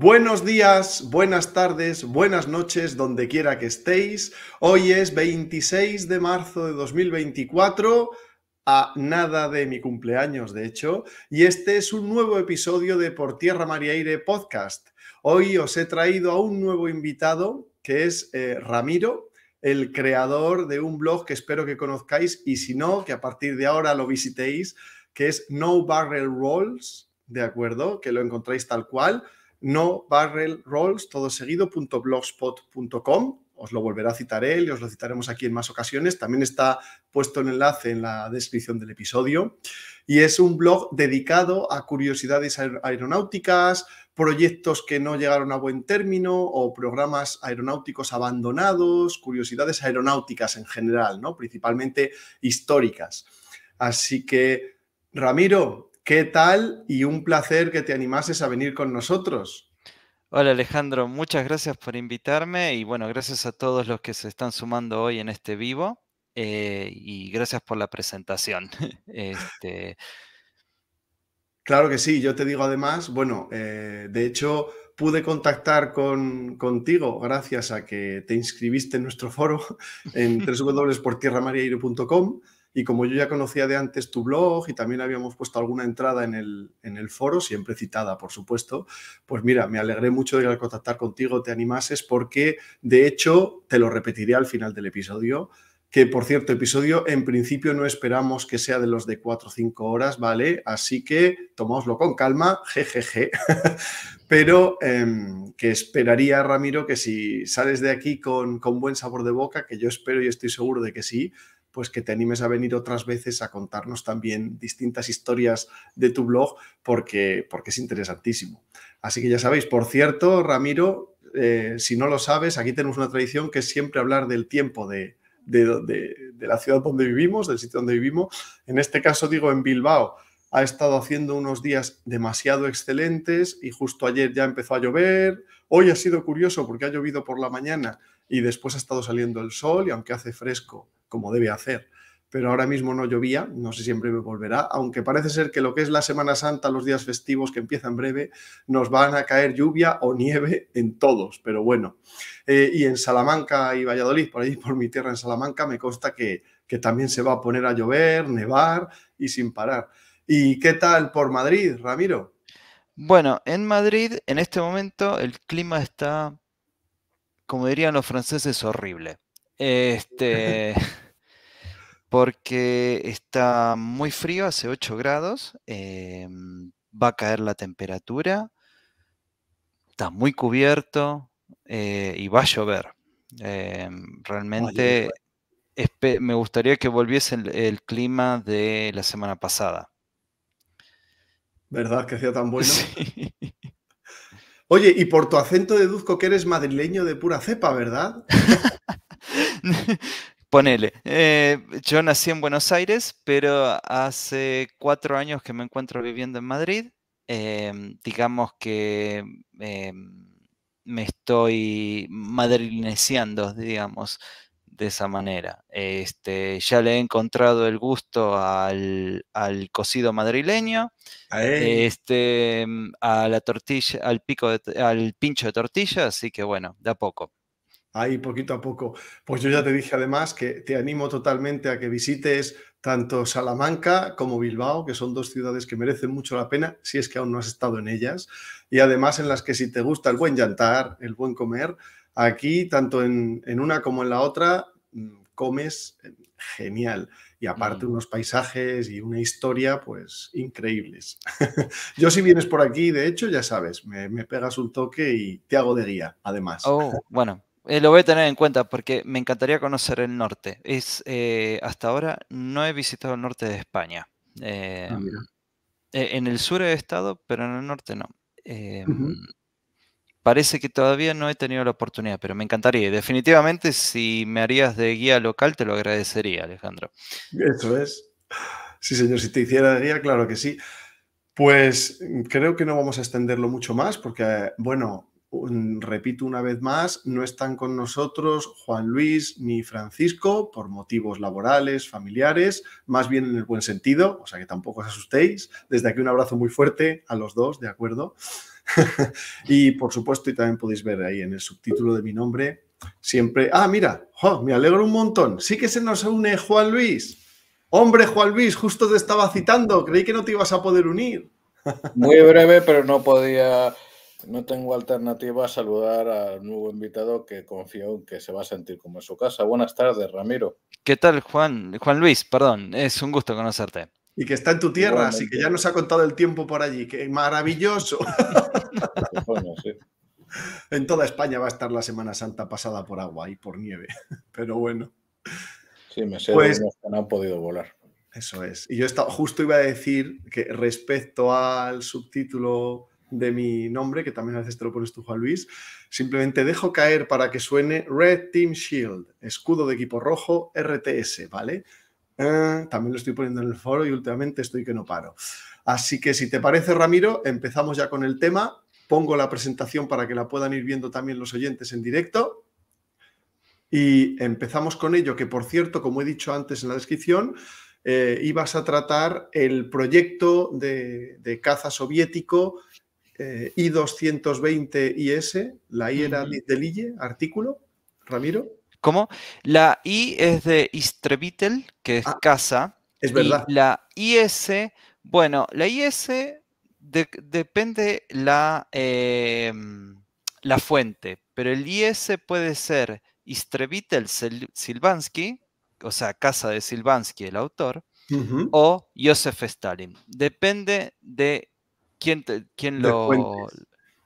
Buenos días, buenas tardes, buenas noches, donde quiera que estéis. Hoy es 26 de marzo de 2024, a nada de mi cumpleaños, de hecho, y este es un nuevo episodio de Por Tierra María Aire Podcast. Hoy os he traído a un nuevo invitado que es eh, Ramiro, el creador de un blog que espero que conozcáis y si no, que a partir de ahora lo visitéis, que es No Barrel Rolls, ¿de acuerdo? Que lo encontráis tal cual no barrel rolls, todo seguido, Os lo volverá a citar él y os lo citaremos aquí en más ocasiones. También está puesto el enlace en la descripción del episodio. Y es un blog dedicado a curiosidades aeronáuticas, proyectos que no llegaron a buen término o programas aeronáuticos abandonados, curiosidades aeronáuticas en general, ¿no? principalmente históricas. Así que, Ramiro, ¿Qué tal? Y un placer que te animases a venir con nosotros. Hola Alejandro, muchas gracias por invitarme y bueno, gracias a todos los que se están sumando hoy en este vivo eh, y gracias por la presentación. Este claro que sí, yo te digo además, bueno, eh, de hecho pude contactar con, contigo gracias a que te inscribiste en nuestro foro en www.tierramariaire.com y como yo ya conocía de antes tu blog y también habíamos puesto alguna entrada en el, en el foro, siempre citada, por supuesto, pues mira, me alegré mucho de que al contactar contigo te animases porque, de hecho, te lo repetiré al final del episodio, que por cierto, episodio en principio no esperamos que sea de los de 4 o 5 horas, ¿vale? Así que tomáoslo con calma, jejeje. Pero em, que esperaría, Ramiro, que si sales de aquí con, con buen sabor de boca, que yo espero y estoy seguro de que sí, pues que te animes a venir otras veces a contarnos también distintas historias de tu blog, porque, porque es interesantísimo. Así que ya sabéis, por cierto, Ramiro, eh, si no lo sabes, aquí tenemos una tradición que es siempre hablar del tiempo de, de, la ciudad donde vivimos, del sitio donde vivimos. En este caso digo en Bilbao. Ha estado haciendo unos días demasiado excelentes y justo ayer ya empezó a llover. Hoy ha sido curioso porque ha llovido por la mañana y después ha estado saliendo el sol y aunque hace fresco, como debe hacer. Pero ahora mismo no llovía, no sé si en breve volverá, aunque parece ser que lo que es la Semana Santa, los días festivos que empiezan breve, nos van a caer lluvia o nieve en todos, pero bueno. Eh, y en Salamanca y Valladolid, por ahí por mi tierra en Salamanca, me consta que también se va a poner a llover, nevar y sin parar. ¿Y qué tal por Madrid, Ramiro? Bueno, en Madrid en este momento el clima está, como dirían los franceses, horrible. Este, porque está muy frío, hace 8 grados, em, va a caer la temperatura, está muy cubierto eh, y va a llover. Em, realmente me gustaría que volviese el, clima de la semana pasada. ¿Verdad que hacía tan bueno? Oye, y por tu acento deduzco que eres madrileño de pura cepa, ¿verdad? Ponele, eh, yo nací en Buenos Aires, pero hace cuatro años que me encuentro viviendo en Madrid. Em, digamos que em, me estoy madrileneciando, digamos, de esa manera. Este, ya le he encontrado el gusto al, cocido madrileño, este, em, a la tortilla, al pico al pincho de tortilla, así que bueno, de a poco ahí poquito a poco. Pues yo ya te dije además que te animo totalmente a que visites tanto Salamanca como Bilbao, que son dos ciudades que merecen mucho la pena si es que aún no has estado en ellas, y además en las que si te gusta el buen llantar, el buen comer, aquí tanto en, una como en la otra mm, comes eh, genial y aparte mm. unos paisajes y una historia, pues increíbles. Yo si vienes por aquí, de hecho, ya sabes, me, me, pegas un toque y te hago de guía, además. Oh, bueno, eh, lo voy a tener en cuenta porque me encantaría conocer el norte. Es, eh, hasta ahora no he visitado el norte de España. Ah, em, e, en el sur he estado, pero en el norte no. Em, parece que todavía no he tenido la oportunidad, pero me encantaría. Definitivamente, si me harías de guía local, te lo agradecería, Alejandro. Eso es. Sí, señor, si te hiciera de guía, claro que sí. Pues mm, creo que no vamos a extenderlo mucho más porque, bueno, repito una vez más, no están con nosotros Juan Luis ni Francisco por motivos laborales, familiares, más bien en el buen sentido, o sea que tampoco os asustéis. Desde aquí un abrazo muy fuerte a los dos, ¿de acuerdo? y por supuesto, y también podéis ver ahí en el subtítulo de mi nombre, siempre, ah, mira, me alegro un montón, sí que se nos une Juan Luis. Hombre, Juan Luis, justo te estaba citando, creí que no te ibas a poder unir. Muy breve, pero no podía no tengo alternativa a saludar al nuevo invitado que confío en que se va a sentir como en su casa. Buenas tardes, Ramiro. ¿Qué tal, Juan? Juan Luis, perdón, es un gusto conocerte. Y que está en tu tierra, así que ya nos ha contado el tiempo por allí. ¡Qué maravilloso! En toda España va a estar la Semana Santa pasada por agua y por nieve, pero bueno. Sí, me sé pues que no han podido volar. Eso es. Y yo estaba, justo iba a decir que respecto al subtítulo de mi nombre, que también a veces te lo pones tú, Juan Luis, simplemente dejo caer para que suene Red Team Shield, escudo de equipo rojo, RTS, ¿vale? Ah, también lo estoy poniendo en el foro y últimamente estoy que no paro. Así que si te parece, Ramiro, empezamos ya con el tema. Pongo la presentación para que la puedan ir viendo también los oyentes en directo. Y empezamos con ello, que por cierto, como he dicho antes en la descripción, eh, ibas a tratar el proyecto de, de caza soviético eh, I220IS, la I era de Lille, artículo, Ramiro. ¿Cómo? La I es de Istrebitel, que es ah, casa. Es verdad. la IS, bueno, la IS depende la, eh, la fuente, pero el IS puede ser Istrebitel Silvansky, o sea, casa de Silvansky, el autor, o Josef Stalin. Depende de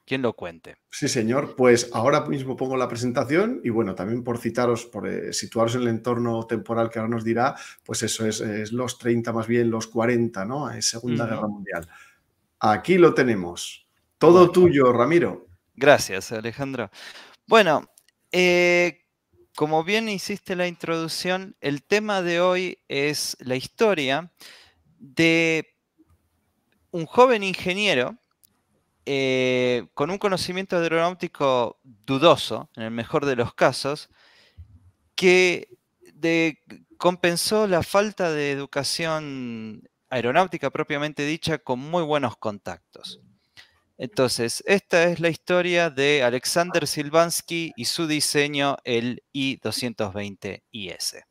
¿Quién lo, cuente. Sí, señor. Pues ahora mismo pongo la presentación y bueno, también por citaros, por eh, situaros en el entorno temporal que ahora nos dirá, pues eso es, los 30, más bien los 40, ¿no? Es eh, Segunda Guerra Mundial. Aquí lo tenemos. Todo tuyo, Ramiro. Gracias, Alejandro. Bueno, eh, como bien hiciste la introducción, el tema de hoy es la historia de un joven ingeniero eh, con un conocimiento aeronáutico dudoso, en el mejor de los casos, que compensó la falta de educación aeronáutica propiamente dicha con muy buenos contactos. Entonces, esta es la historia de Alexander Silvansky y su diseño, el I-220IS.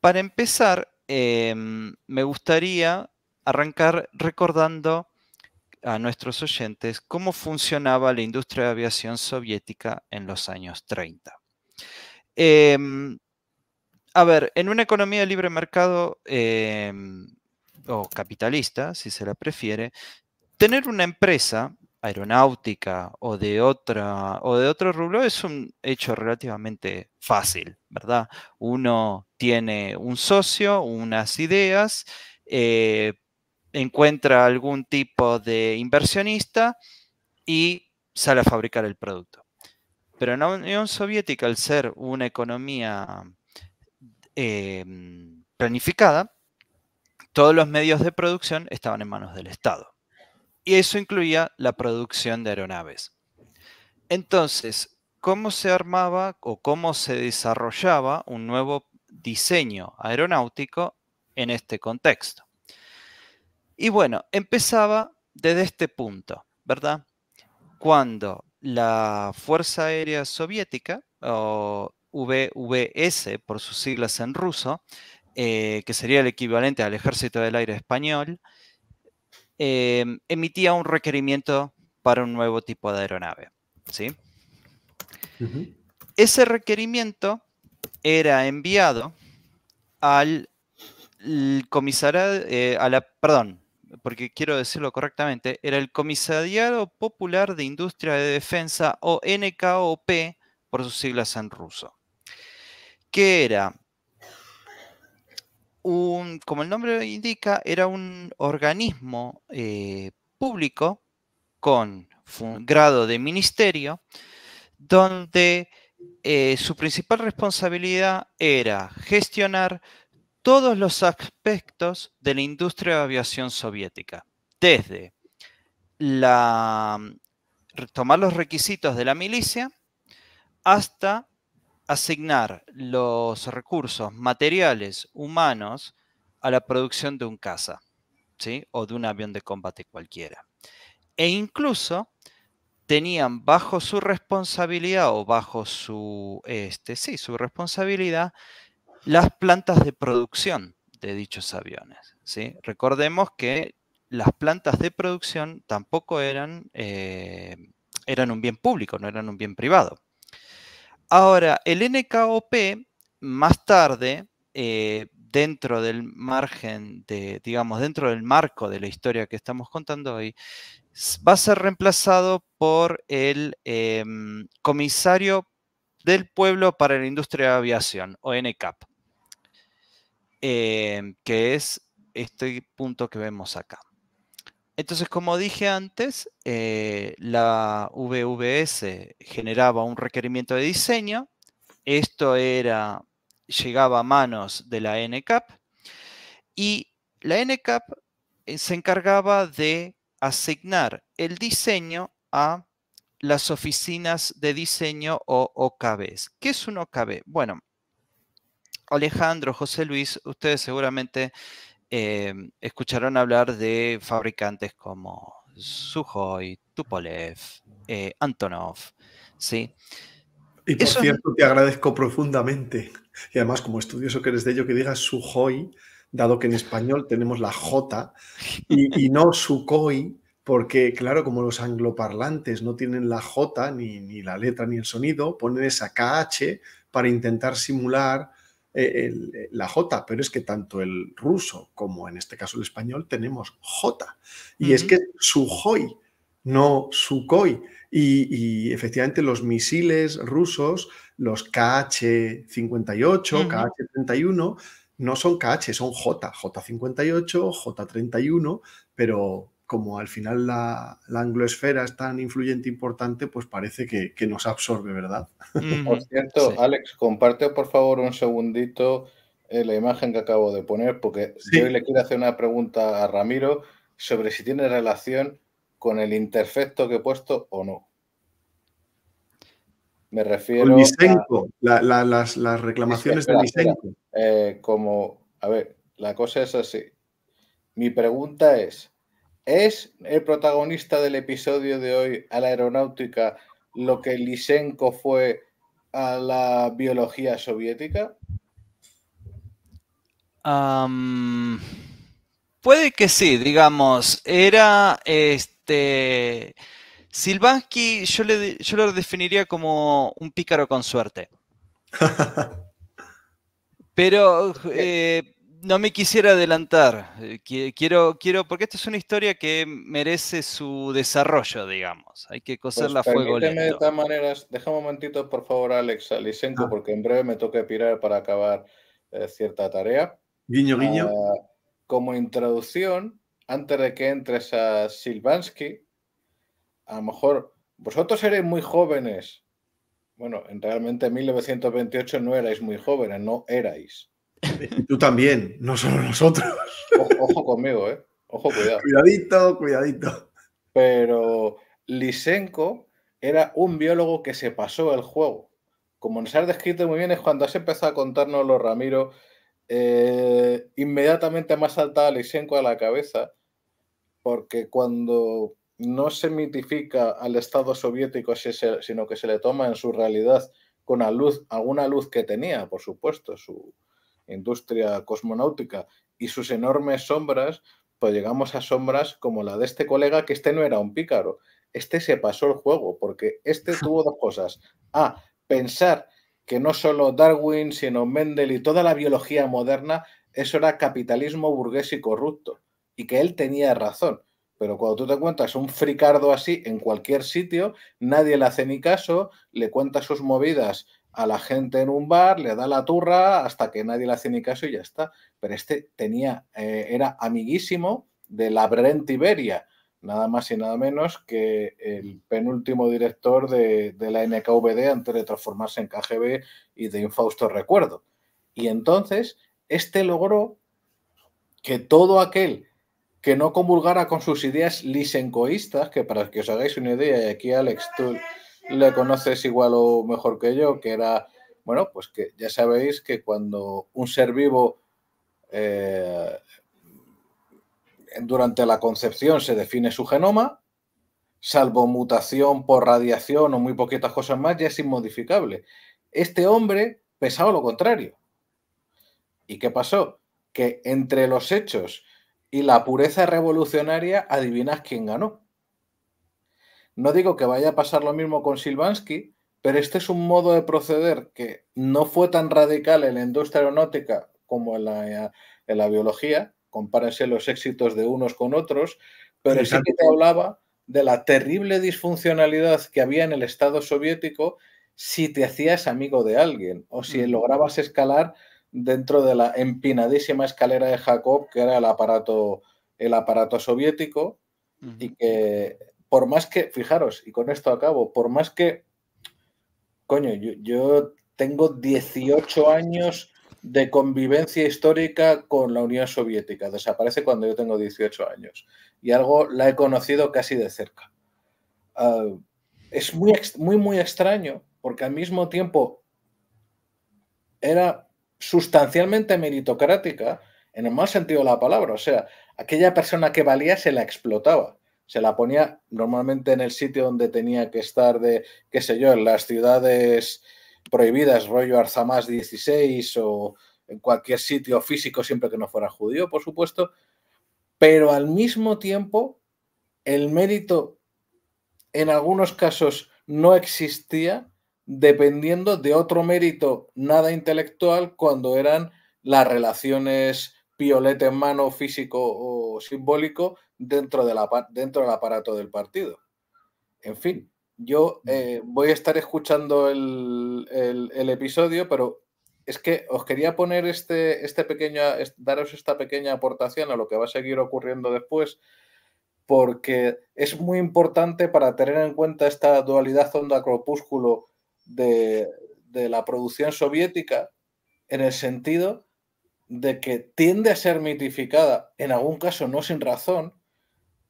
Para empezar, eh, me gustaría arrancar recordando a nuestros oyentes cómo funcionaba la industria de aviación soviética en los años 30. Em, a ver, en una economía de libre mercado em, o capitalista, si se la prefiere, tener una empresa aeronáutica o de, otra, o de otro rubro es un hecho relativamente fácil, ¿verdad? Uno tiene un socio, unas ideas, eh, encuentra algún tipo de inversionista y sale a fabricar el producto. Pero en la Unión Soviética, al ser una economía em, planificada, todos los medios de producción estaban en manos del Estado. Y eso incluía la producción de aeronaves. Entonces, ¿cómo se armaba o cómo se desarrollaba un nuevo diseño aeronáutico en este contexto? Y bueno, empezaba desde este punto, ¿verdad? Cuando la Fuerza Aérea Soviética, o VVS por sus siglas en ruso, eh, que sería el equivalente al Ejército del Aire Español, em, emitía un requerimiento para un nuevo tipo de aeronave. ¿sí? Ese requerimiento era enviado al comisario, eh, a la, perdón, porque quiero decirlo correctamente, era el Comisariado Popular de Industria de Defensa o NKOP por sus siglas en ruso, que era un, como el nombre indica, era un organismo eh, público con grado de ministerio, donde eh, su principal responsabilidad era gestionar todos los aspectos de la industria de aviación soviética, desde la, tomar los requisitos de la milicia hasta asignar los recursos materiales humanos a la producción de un caza o de un avión de combate cualquiera. E incluso tenían bajo su responsabilidad o bajo su, este, sí, su responsabilidad las plantas de producción de dichos aviones. ¿sí? Recordemos que las plantas de producción tampoco eran, eh, eran un bien público, no eran un bien privado. Ahora, el NKOP más tarde, eh, dentro del margen de, digamos, dentro del marco de la historia que estamos contando hoy, va a ser reemplazado por el em, comisario del pueblo para la industria de aviación, o NCAP. Em, que es este punto que vemos acá. Entonces, como dije antes, eh, la VVS generaba un requerimiento de diseño. Esto era, llegaba a manos de la NCAP. Y la NCAP eh, se encargaba de asignar el diseño a las oficinas de diseño o OKBs. ¿Qué es un OKB? Bueno, Alejandro, José Luis, ustedes seguramente eh, escucharon hablar de fabricantes como Suhoi, Tupolev, eh, Antonov, ¿sí? Y por cierto, te agradezco profundamente, y además como estudioso que eres de ello, que digas Suhoi, dado que en español tenemos la J, y, no Sukhoi, porque claro, como los angloparlantes no tienen la J, ni, ni la letra, ni el sonido, ponen esa KH para intentar simular la J, pero es que tanto el ruso como en este caso el español tenemos J. Y es que hoy no su Y, y, efectivamente los misiles rusos, los KH-58, KH-31, no son KH, son J, J-58, J-31, pero como al final la, la, angloesfera es tan influyente e importante, pues parece que, nos absorbe, ¿verdad? Por cierto, Alex, comparte por favor un segundito eh, la imagen que acabo de poner, porque le quiero hacer una pregunta a Ramiro sobre si tiene relación con el interfecto que he puesto o no. Me refiero. a... las, reclamaciones de eh, como, a ver, la cosa es así. Mi pregunta es ¿Es el protagonista del episodio de hoy a la aeronáutica lo que Lisenko fue a la biología soviética? puede que sí, digamos. Era este. Silvansky, yo, yo lo definiría como un pícaro con suerte. Pero. Eh, eh, no me quisiera adelantar. Eh, quiero, quiero, porque esta es una historia que merece su desarrollo, digamos. Hay que coserla pues fuego lento. de maneras, deja un momentito, por favor, Alex, Alisenko, ah. porque en breve me toca pirar para acabar eh, cierta tarea. Guiño, ah, guiño. como introducción, antes de que entres a Silvansky, a lo mejor vosotros eres muy jóvenes. Bueno, realmente en 1928 no erais muy jóvenes, no erais tú también, no solo nosotros. Ojo, conmigo, ¿eh? Ojo, cuidado. Cuidadito, cuidadito. Pero Lisenko era un biólogo que se pasó el juego. Como nos has descrito muy bien, es cuando has empezado a contarnos lo Ramiro. Eh, inmediatamente más ha saltado Lisenko a la cabeza, porque cuando no se mitifica al Estado soviético, sino que se le toma en su realidad con la luz, alguna luz que tenía, por supuesto, su, industria cosmonáutica y sus enormes sombras, pues llegamos a sombras como la de este colega, que este no era un pícaro, este se pasó el juego, porque este tuvo dos cosas. A, pensar que no solo Darwin, sino Mendel y toda la biología moderna, eso era capitalismo burgués y corrupto, y que él tenía razón. Pero cuando tú te cuentas un fricardo así en cualquier sitio, nadie le hace ni caso, le cuenta sus movidas a la gente en un bar, le da la turra hasta que nadie le hace ni caso y ya está. Pero este tenía, eh, era amiguísimo de la Brent Iberia, nada más y nada menos que el mm. penúltimo director de, de, la NKVD antes de transformarse en KGB y de Infausto Recuerdo. Y entonces, este logró que todo aquel que no comulgara con sus ideas lisencoístas, que para que os hagáis una idea, aquí Alex, le conoces igual o mejor que yo, que era, bueno, pues que ya sabéis que cuando un ser vivo eh, durante la concepción se define su genoma, salvo mutación por radiación o muy poquitas cosas más, ya es inmodificable. Este hombre pensaba lo contrario. ¿Y qué pasó? Que entre los hechos y la pureza revolucionaria, adivinas quién ganó. No digo que vaya a pasar lo mismo con Silvansky, pero este es un modo de proceder que no fue tan radical en la industria aeronáutica como en la, biología. Compárense los éxitos de unos con otros, pero sí que te hablaba de la terrible disfuncionalidad que había en el Estado soviético si te hacías amigo de alguien o si mm. lograbas escalar dentro de la empinadísima escalera de Jacob, que era el aparato, soviético, y que por más que, fijaros, y con esto acabo, por más que, coño, yo, tengo 18 años de convivencia histórica con la Unión Soviética. Desaparece cuando yo tengo 18 años. Y algo la he conocido casi de cerca. Ah, es muy, muy, muy extraño porque al mismo tiempo era sustancialmente meritocrática en el mal sentido de la palabra. O sea, aquella persona que valía se la explotaba se la ponía normalmente en el sitio donde tenía que estar de, qué sé yo, en las ciudades prohibidas, rollo Arzamás 16 o en cualquier sitio físico, siempre que no fuera judío, por supuesto, pero al mismo tiempo el mérito en algunos casos no existía dependiendo de otro mérito nada intelectual cuando eran las relaciones piolete en mano físico o simbólico dentro, de la, dentro del aparato del partido. En fin, yo mm. eh, voy a estar escuchando el, episodio, pero es que os quería poner este, este pequeño, daros esta pequeña aportación a lo que va a seguir ocurriendo después, porque es muy importante para tener en cuenta esta dualidad onda cropúsculo de, de la producción soviética, en el sentido de que tiende a ser mitificada, en algún caso no sin razón,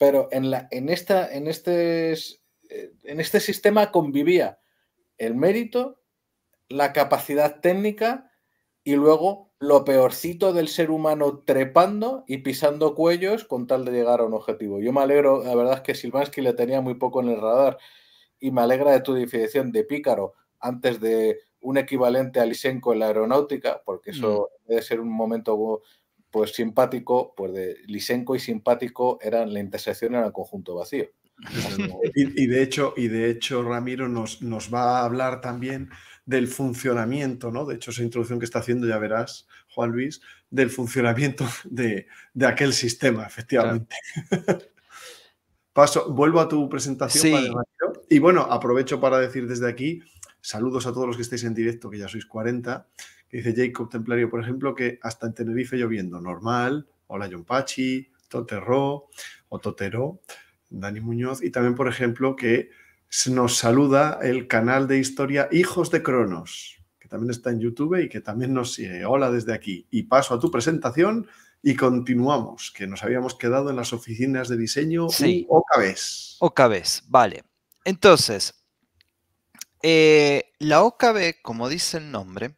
pero en, la, en, esta, en, este, en este sistema convivía el mérito, la capacidad técnica y luego lo peorcito del ser humano trepando y pisando cuellos con tal de llegar a un objetivo. Yo me alegro, la verdad es que Silvansky le tenía muy poco en el radar y me alegra de tu definición de pícaro antes de un equivalente a Lisenko en la aeronáutica, porque eso mm. debe ser un momento pues simpático, pues de Lisenco y simpático eran la intersección en el conjunto vacío. Y, de hecho, y de hecho, Ramiro nos, nos va a hablar también del funcionamiento, ¿no? De hecho, esa introducción que está haciendo, ya verás, Juan Luis, del funcionamiento de, aquel sistema, efectivamente. Paso, vuelvo a tu presentación, sí. Ramiro. Y bueno, aprovecho para decir desde aquí, saludos a todos los que estáis en directo, que ya sois 40 dice Jacob Templario, por ejemplo, que hasta en Tenerife lloviendo, normal, hola John Pachi, Toterro o Totero, Dani Muñoz, y también, por ejemplo, que nos saluda el canal de historia Hijos de Cronos, que también está en YouTube y que también nos sigue. Hola desde aquí. Y paso a tu presentación y continuamos, que nos habíamos quedado en las oficinas de diseño sí. Ocabés, vez vale. Entonces, eh, la OKB, como dice el nombre,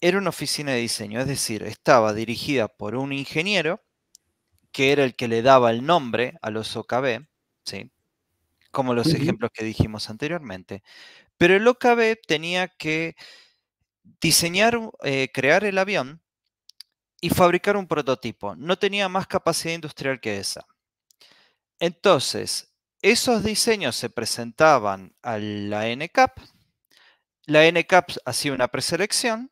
era una oficina de diseño, es decir, estaba dirigida por un ingeniero que era el que le daba el nombre a los OKB, ¿sí? como los ejemplos que dijimos anteriormente. Pero el OKB tenía que diseñar, eh, crear el avión y fabricar un prototipo. No tenía más capacidad industrial que esa. Entonces, esos diseños se presentaban a la NCAP. La NCAP hacía una preselección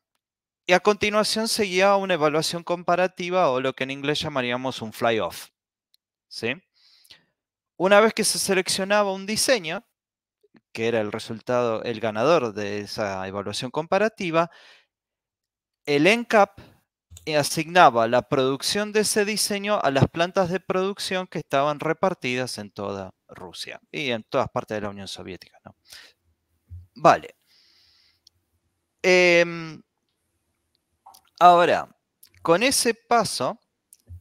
y a continuación seguía una evaluación comparativa o lo que en inglés llamaríamos un fly-off. ¿sí? Una vez que se seleccionaba un diseño, que era el resultado, el ganador de esa evaluación comparativa, el ENCAP asignaba la producción de ese diseño a las plantas de producción que estaban repartidas en toda Rusia y en todas partes de la Unión Soviética. Vale. Em, Ahora, con ese paso,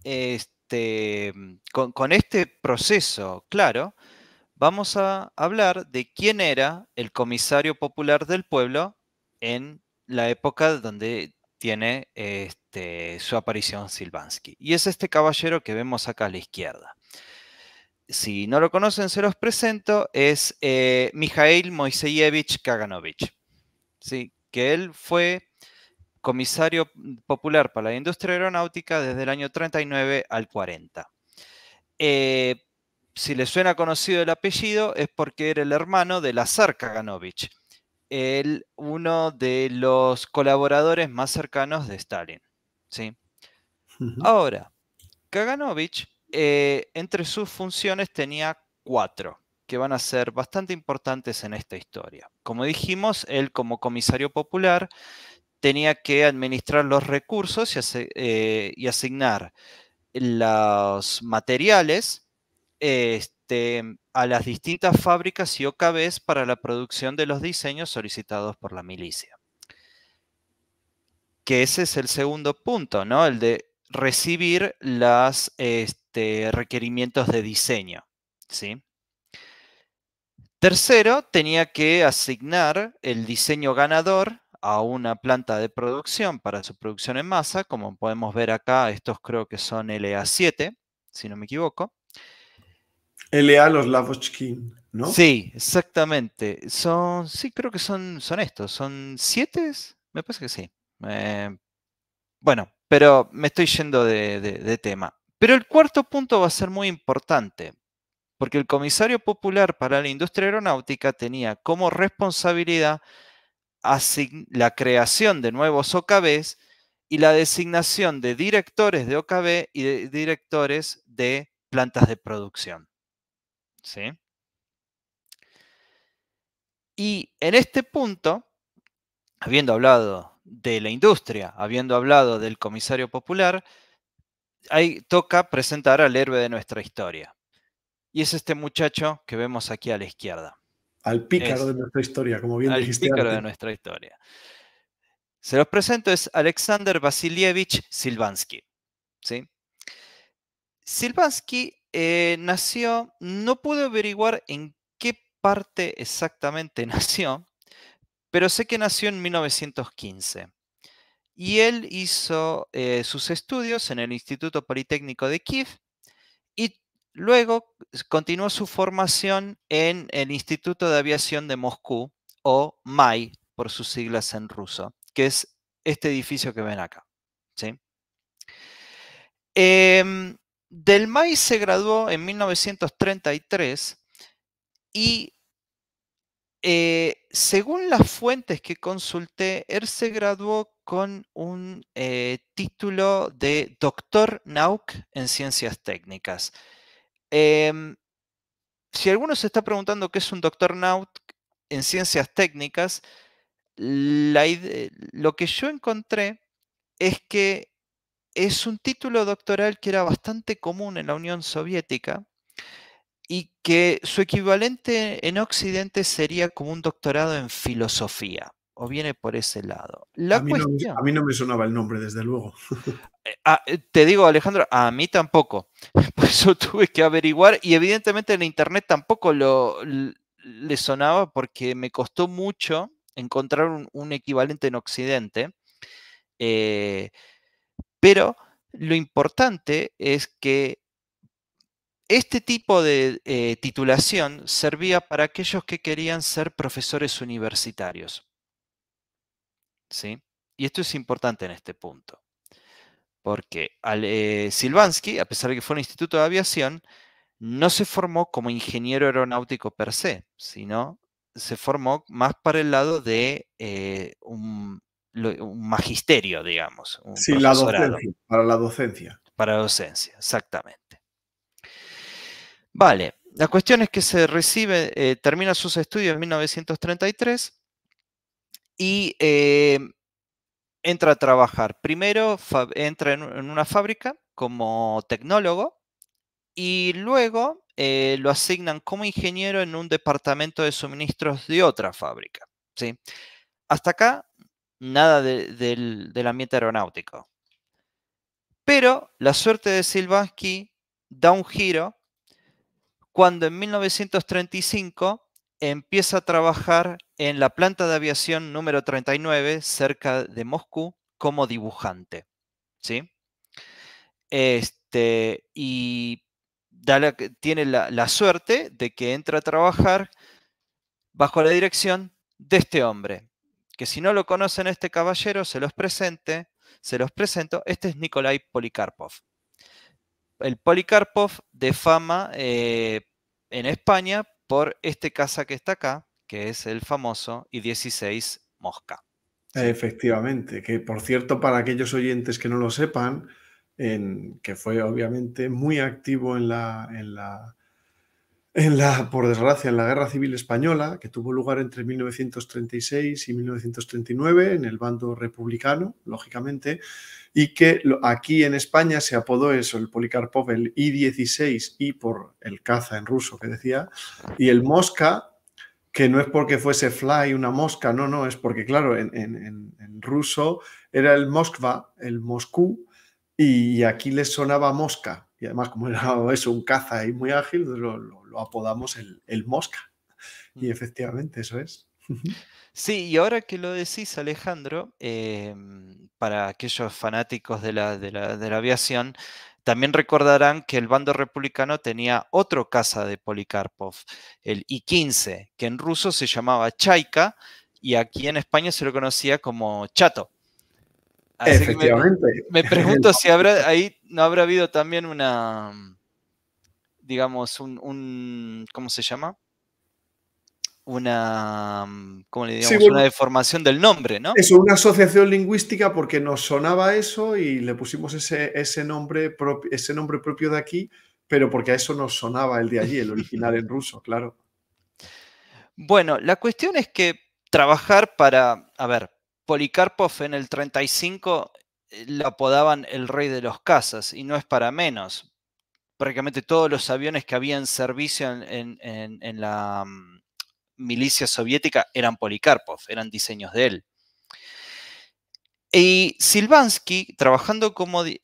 este, con, este proceso claro, vamos a hablar de quién era el comisario popular del pueblo en la época donde tiene este, su aparición Silvansky. Y es este caballero que vemos acá a la izquierda. Si no lo conocen, se los presento. Es eh, Mikhail Moiseyevich Kaganovich, ¿sí? que él fue comisario popular para la industria aeronáutica desde el año 39 al 40. Eh, si le suena conocido el apellido es porque era el hermano de Lazar Kaganovich, uno de los colaboradores más cercanos de Stalin. ¿sí? Ahora, Kaganovich eh, entre sus funciones tenía cuatro que van a ser bastante importantes en esta historia. Como dijimos, él como comisario popular tenía que administrar los recursos y, eh, asignar los materiales este, a las distintas fábricas y OKBs para la producción de los diseños solicitados por la milicia. Que ese es el segundo punto, ¿no? El de recibir los este, requerimientos de diseño, ¿sí? Tercero, tenía que asignar el diseño ganador a una planta de producción para su producción en masa, como podemos ver acá, estos creo que son LA7, si no me equivoco. LA los Lavochkin, ¿no? Sí, exactamente. Son, sí, creo que son, son estos, son 7, me parece que sí. Eh, bueno, pero me estoy yendo de tema. Pero el cuarto punto va a ser muy importante, porque el comisario popular para la industria aeronáutica tenía como responsabilidad la creación de nuevos OKBs y la designación de directores de OKB y de directores de plantas de producción. ¿Sí? Y en este punto, habiendo hablado de la industria, habiendo hablado del comisario popular, ahí toca presentar al héroe de nuestra historia. Y es este muchacho que vemos aquí a la izquierda. Al pícaro de nuestra historia, como bien dijiste. Al pícaro de nuestra historia. Se los presento, es Alexander Vasilievich Silvansky. ¿sí? Silvansky eh, nació, no pude averiguar en qué parte exactamente nació, pero sé que nació en 1915. Y él hizo eh, sus estudios en el Instituto Politécnico de Kiev y Luego continuó su formación en el Instituto de Aviación de Moscú, o MAI, por sus siglas en ruso, que es este edificio que ven acá. Em, del MAI se graduó en 1933 y eh, según las fuentes que consulté, él se graduó con un eh, título de doctor Nauk en ciencias técnicas. Em, si alguno se está preguntando qué es un doctor Naut en ciencias técnicas, lo que yo encontré es que es un título doctoral que era bastante común en la Unión Soviética y que su equivalente en Occidente sería como un doctorado en filosofía o viene por ese lado. a, mí no, me sonaba el nombre, desde luego. Eh, ah, eh, te digo, Alejandro, a mí tampoco. Por eso tuve que averiguar y evidentemente en internet tampoco lo, le sonaba porque me costó mucho encontrar un, equivalente en Occidente. Eh, pero lo importante es que este tipo de titulación servía para aquellos que querían ser profesores universitarios y esto es importante en este punto, porque eh, Silvansky, a pesar de que fue un instituto de aviación, no se formó como ingeniero aeronáutico per se, sino se formó más para el lado de eh, un, magisterio, digamos. sí, la docencia, para la docencia. Para la docencia, exactamente. Vale, la cuestión es que se recibe, eh, termina sus estudios en 1933 y eh, entra a trabajar. Primero entra en, una fábrica como tecnólogo y luego eh, lo asignan como ingeniero en un departamento de suministros de otra fábrica. ¿sí? Hasta acá, nada del, del ambiente aeronáutico. Pero la suerte de Silvansky da un giro cuando en 1935 empieza a trabajar en la planta de aviación número 39, cerca de Moscú, como dibujante. ¿sí? Este, y tiene la, suerte de que entra a trabajar bajo la dirección de este hombre. Que si no lo conocen este caballero, se los presente, se los presento. Este es Nikolai Polikarpov. El Polikarpov de fama eh, en España por este casa que está acá, que es el famoso, i 16 Mosca. Efectivamente, que por cierto, para aquellos oyentes que no lo sepan, en, que fue obviamente muy activo en la, en la, en la, por desgracia, en la Guerra Civil Española, que tuvo lugar entre 1936 y 1939 en el bando republicano, lógicamente, y que aquí en España se apodó eso, el Policarpov, el I-16, y por el caza en ruso que decía, y el Mosca, que no es porque fuese fly, una mosca, no, no, es porque, claro, en, ruso era el Moskva, el Moscú, y aquí les sonaba mosca. Y además, como era eso, un caza y muy ágil, lo, apodamos el, mosca. Mm. Y efectivamente, eso es. Sí, y ahora que lo decís, Alejandro, em, para aquellos fanáticos de de la, de la aviación, también recordarán que el bando republicano tenía otro casa de Polikarpov, el I-15, que en ruso se llamaba Chaika y aquí en España se lo conocía como Chato. Efectivamente. me, pregunto si habrá ahí no habrá habido también una, digamos, un ¿cómo se llama? una, mm, ¿cómo le digamos? una deformación del nombre, ¿no? es una asociación lingüística porque nos sonaba eso y le pusimos ese, ese, nombre, ese nombre propio de aquí, pero porque a eso nos sonaba el de allí, el original en ruso, claro. Bueno, la cuestión es que trabajar para, a ver, Polikarpov en el 35 eh, lo apodaban el rey de los casas y no es para menos. Prácticamente todos los aviones que habían servicio en la mm, milicia soviética eran Polikarpov, eran diseños de él. Y Silvansky, trabajando como eh,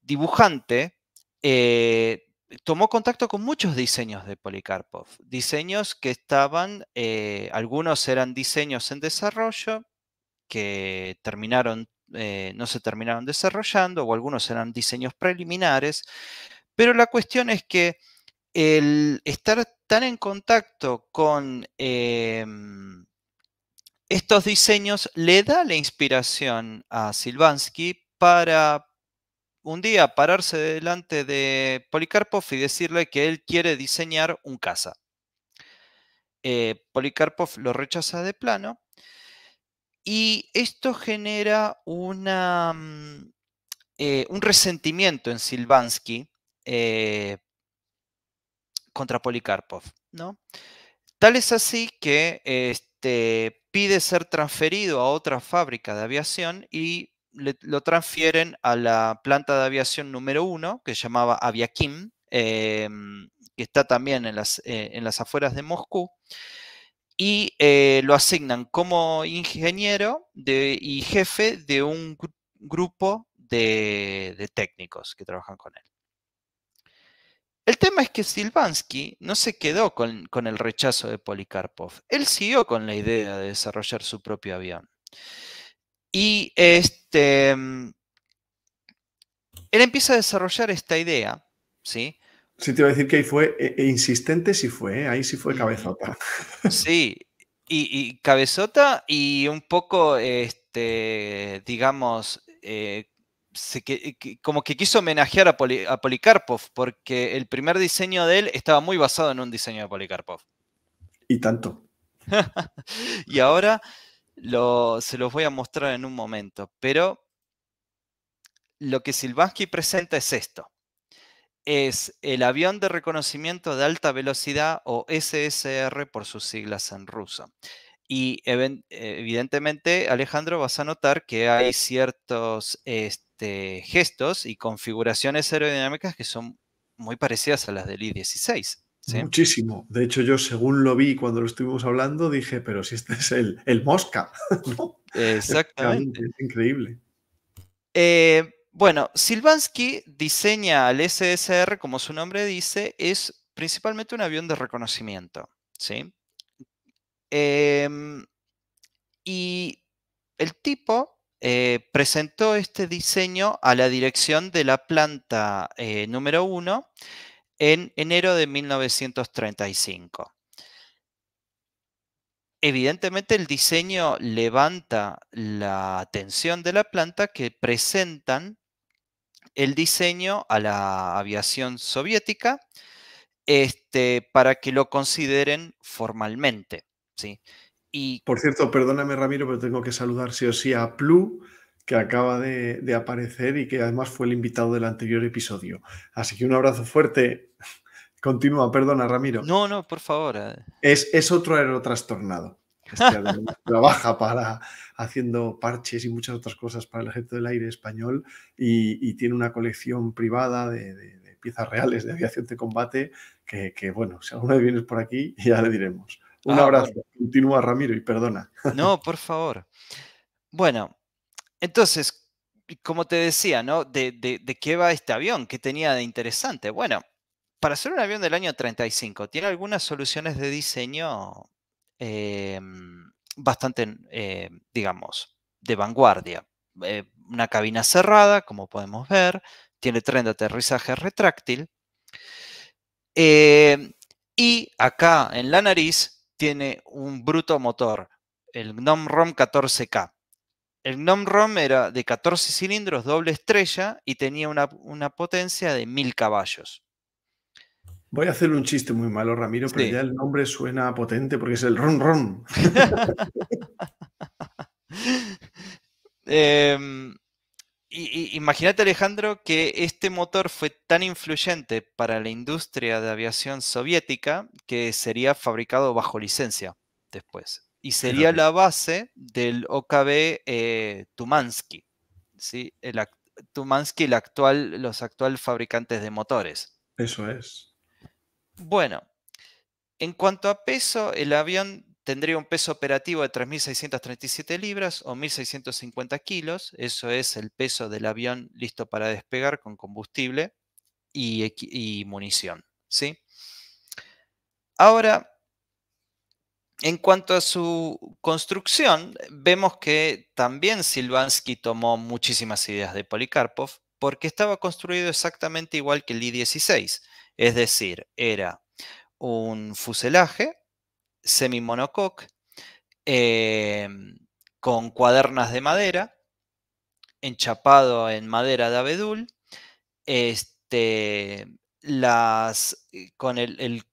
dibujante, eh, tomó contacto con muchos diseños de Polikarpov. Diseños que estaban, eh, algunos eran diseños en desarrollo, que terminaron, no se terminaron desarrollando, o algunos eran diseños preliminares. Pero la cuestión es que el estar están en contacto con em, estos diseños, le da la inspiración a Silvansky para un día pararse delante de Polikarpov y decirle que él quiere diseñar un casa. Eh, Polikarpov lo rechaza de plano y esto genera mm, eh, un resentimiento en Silvansky eh, contra Polikarpov, ¿no? Tal es así que este, pide ser transferido a otra fábrica de aviación y lo transfieren a la planta de aviación número uno, que se llamaba Aviakim, eh, que está también en las, eh, en las, afueras de Moscú, y eh, lo asignan como ingeniero y jefe de un grupo de técnicos que trabajan con él. El tema es que Silvansky no se quedó con, el rechazo de Polikarpov. Él siguió con la idea de desarrollar su propio avión. Y este, él empieza a desarrollar esta idea, ¿sí? Sí, te iba a decir que ahí fue eh, eh, insistente, sí fue, ¿eh? ahí sí fue cabezota. Sí, y, cabezota y un poco, este, digamos, eh, como que quiso homenajear a, Polikarpov, porque el primer diseño de él estaba muy basado en un diseño de Polikarpov. Y tanto. y ahora se los voy a mostrar en un momento, pero lo que Silvansky presenta es esto. Es el avión de reconocimiento de alta velocidad o SSR por sus siglas en ruso. Y evidentemente, Alejandro, vas a notar que hay ciertos eh, este, gestos y configuraciones aerodinámicas que son muy parecidas a las del I-16. Muchísimo. De hecho, yo según lo vi cuando lo estuvimos hablando, dije, pero si este es el, Mosca. Exactamente. Es increíble. Eh, bueno, Silvansky diseña al SSR, como su nombre dice, es principalmente un avión de reconocimiento. ¿sí? Em, y el tipo eh, presentó este diseño a la dirección de la planta eh, número 1 en enero de 1935. Evidentemente el diseño levanta la atención de la planta que presentan el diseño a la aviación soviética este, para que lo consideren formalmente. ¿sí? Por cierto, perdóname Ramiro, pero tengo que saludar sí o sí a Plu, que acaba de, aparecer y que además fue el invitado del anterior episodio. Así que un abrazo fuerte. Continúa, perdona Ramiro. No, no, por favor. Eh. Es, otro aerotrastornado. trabaja para haciendo parches y muchas otras cosas para el ejército del aire español y, tiene una colección privada de, piezas reales de aviación de combate que, que bueno, si alguna vez vienes por aquí ya le diremos. Un ah, abrazo. Continúa, Ramiro, y perdona. No, por favor. Bueno, entonces, como te decía, ¿no? ¿De, qué va este avión? ¿Qué tenía de interesante? Bueno, para ser un avión del año 35, tiene algunas soluciones de diseño em, bastante, eh, digamos, de vanguardia. Eh, una cabina cerrada, como podemos ver, tiene tren de aterrizaje retráctil. Eh, y acá en la nariz tiene un bruto motor, el GNOME ROM 14K. El GNOME ROM era de 14 cilindros, doble estrella, y tenía una, potencia de 1000 caballos. Voy a hacer un chiste muy malo, Ramiro, pero ya el nombre suena potente porque es el ROM-ROM. eh, em, y, imagínate, Alejandro, que este motor fue tan influyente para la industria de aviación soviética que sería fabricado bajo licencia después. Y sería la base del OKB eh, Tumansky, el, Tumansky, los actuales fabricantes de motores. Eso es. Bueno, en cuanto a peso, el avión tendría un peso operativo de 3.637 libras o 1.650 kilos. Eso es el peso del avión listo para despegar con combustible y, munición. ¿sí? Ahora, en cuanto a su construcción, vemos que también Silvansky tomó muchísimas ideas de Polikarpov porque estaba construido exactamente igual que el I-16. Es decir, era un fuselaje semi-monocoque em, con cuadernas de madera, enchapado en madera de abedul, este, las, eh, con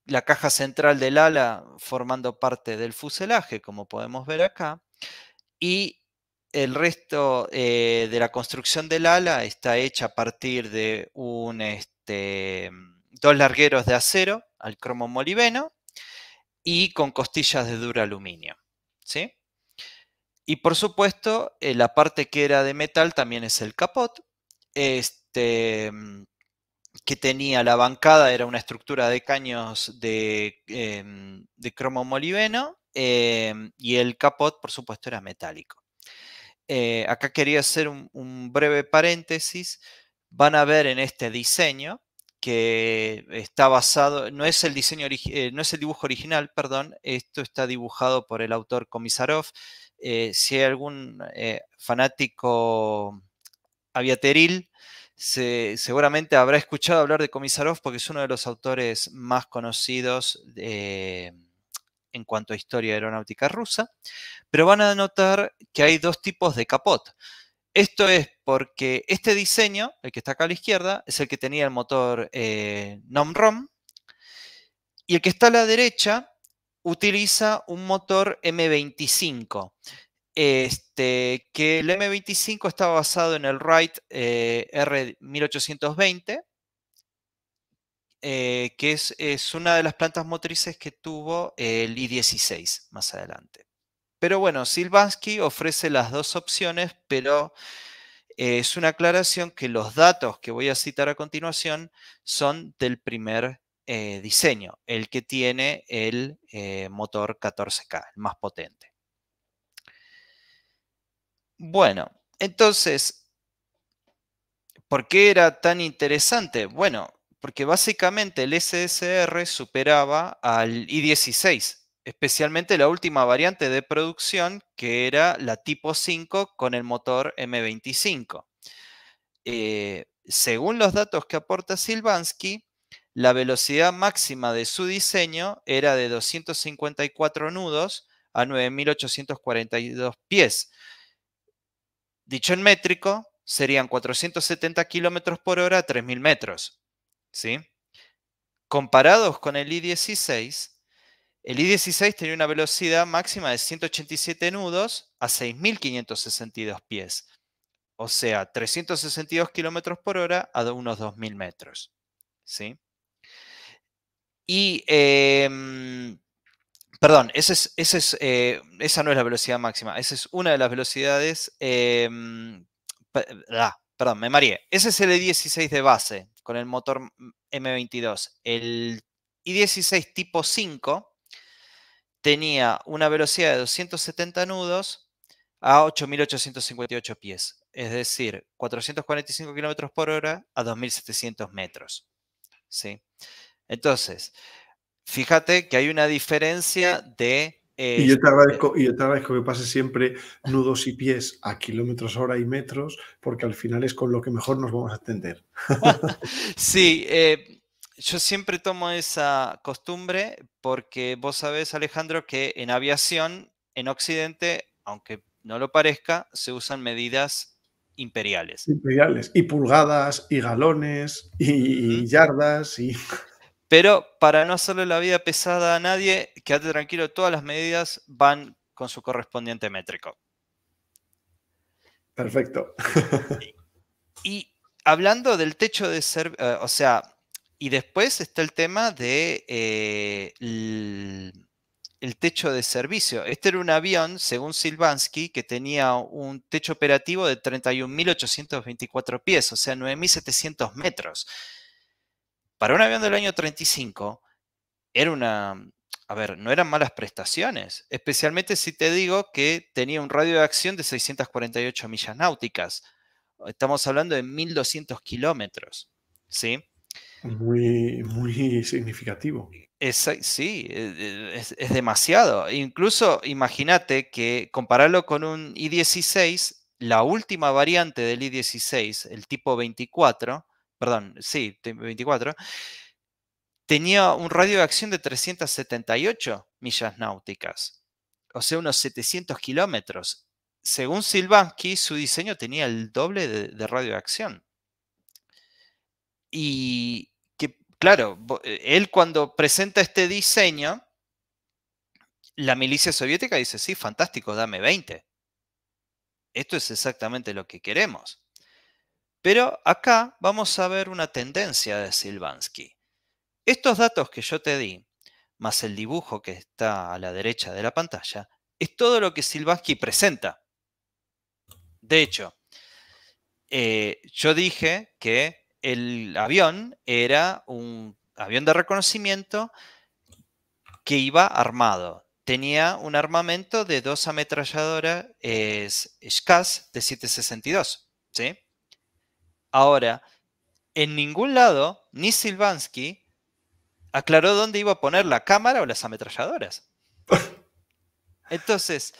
la caja central del ala formando parte del fuselaje, como podemos ver acá, y el resto eh, de la construcción del ala está hecha a partir de un, este, dos largueros de acero al cromo moliveno, y con costillas de duro aluminio. ¿sí? Y por supuesto, eh, la parte que era de metal también es el capot. Este, que tenía la bancada era una estructura de caños de, em, cromo molibeno em, y el capot, por supuesto, era metálico. Eh, acá quería hacer un, breve paréntesis. Van a ver en este diseño que está basado, no es el diseño, eh, no es el dibujo original, perdón, esto está dibujado por el autor Komisarov. Eh, si hay algún eh, fanático aviateril, seguramente habrá escuchado hablar de Komisarov porque es uno de los autores más conocidos en cuanto a historia aeronáutica rusa, pero van a notar que hay dos tipos de capot. Esto es porque este diseño, el que está acá a la izquierda, es el que tenía el motor eh, NOM-ROM, y el que está a la derecha utiliza un motor M25, este, que el M25 estaba basado en el Wright eh, R1820, eh, que es, es, una de las plantas motrices que tuvo el I-16 más adelante. Pero bueno, Silvansky ofrece las dos opciones, pero eh, es una aclaración que los datos que voy a citar a continuación son del primer eh, diseño, el que tiene el eh, motor 14K, el más potente. Bueno, entonces, ¿por qué era tan interesante? Bueno, porque básicamente el SSR superaba al i16, especialmente la última variante de producción, que era la tipo 5 con el motor M25. Eh, según los datos que aporta Silvansky, la velocidad máxima de su diseño era de 254 nudos a 9.842 pies. Dicho en métrico, serían 470 kilómetros por hora a 3.000 metros. Comparados con el I-16, el I-16 tenía una velocidad máxima de 187 nudos a 6.562 pies, o sea, 362 kilómetros por hora a unos 2.000 metros. ¿sí? Y, em, perdón, eh, esa no es la velocidad máxima, esa es una de las velocidades... Em, perdón, me mareé. Ese es el i 16 de base con el motor M22. El I16 tipo 5 tenía una velocidad de 270 nudos a 8.858 pies, es decir, 445 kilómetros por hora a 2.700 metros. ¿sí? Entonces, fíjate que hay una diferencia de... y, yo te este agradezco, y que pase siempre nudos y pies a kilómetros hora y metros, porque al final es con lo que mejor nos vamos a atender. sí, eh, yo siempre tomo esa costumbre porque vos sabés, Alejandro, que en aviación, en Occidente, aunque no lo parezca, se usan medidas imperiales. Imperiales, y pulgadas, y galones, y, yardas, y... Pero para no hacerle la vida pesada a nadie, quédate tranquilo, todas las medidas van con su correspondiente métrico. Perfecto. y, hablando del techo de ser, eh, o sea, y después está el tema de eh, techo de servicio. Este era un avión, según Silvansky, que tenía un techo operativo de 31.824 pies, o sea, 9.700 metros. Para un avión del año 35, era una... A ver, no eran malas prestaciones, especialmente si te digo que tenía un radio de acción de 648 millas náuticas. Estamos hablando de 1.200 kilómetros, ¿sí? muy, muy significativo. Eh, eh, es, sí, es, demasiado. Incluso imagínate que compararlo con un i16, la última variante del i16, el tipo 24, perdón, sí, 24, tenía un radio de acción de 378 millas náuticas, o sea, unos 700 kilómetros. Según Silvansky, su diseño tenía el doble de, de radio de acción. Y claro, eh, él cuando presenta este diseño, la milicia soviética dice, sí, fantástico, dame 20. Esto es exactamente lo que queremos. Pero acá vamos a ver una tendencia de Silvansky. Estos datos que yo te di, más el dibujo que está a la derecha de la pantalla, es todo lo que Silvansky presenta. De hecho, eh, yo dije que el avión era un avión de reconocimiento que iba armado. Tenía un armamento de dos ametralladoras es SCAS de 762. Ahora, en ningún lado, ni Silvansky aclaró dónde iba a poner la cámara o las ametralladoras. Entonces,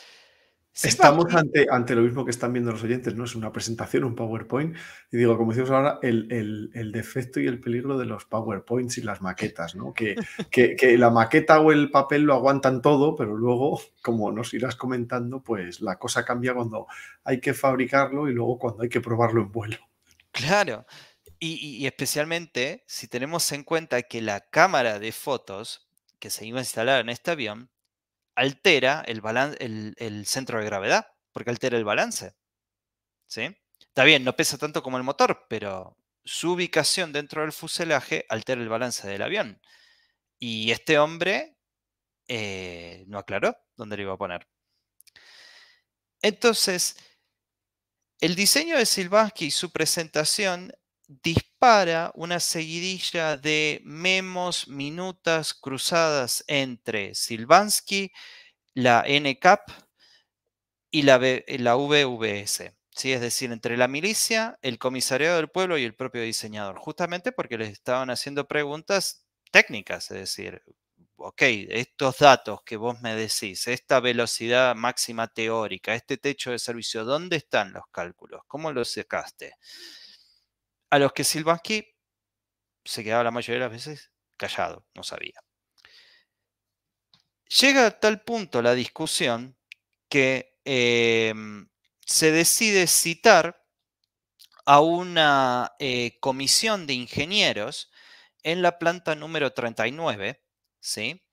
Estamos ante, ante lo mismo que están viendo los oyentes, ¿no? Es una presentación, un PowerPoint. Y digo, como decimos ahora, el, defecto y el peligro de los PowerPoints y las maquetas, ¿no? Que, la maqueta o el papel lo aguantan todo, pero luego, como nos irás comentando, pues la cosa cambia cuando hay que fabricarlo y luego cuando hay que probarlo en vuelo. Claro. y especialmente si tenemos en cuenta que la cámara de fotos que se iba a instalar en este avión altera el, balance, el, centro de gravedad, porque altera el balance. ¿sí? Está bien, no pesa tanto como el motor, pero su ubicación dentro del fuselaje altera el balance del avión. Y este hombre eh, no aclaró dónde lo iba a poner. Entonces, el diseño de Silvansky y su presentación para una seguidilla de memos, minutas cruzadas entre Silvansky, la NCAP y la, la VVS. ¿sí? Es decir, entre la milicia, el comisariado del pueblo y el propio diseñador, justamente porque les estaban haciendo preguntas técnicas, es decir, ok, estos datos que vos me decís, esta velocidad máxima teórica, este techo de servicio, ¿dónde están los cálculos? ¿Cómo los sacaste? a los que Silvansky se quedaba la mayoría de las veces callado, no sabía. Llega a tal punto la discusión que em, se decide citar a una eh, comisión de ingenieros en la planta número 39, ¿sí?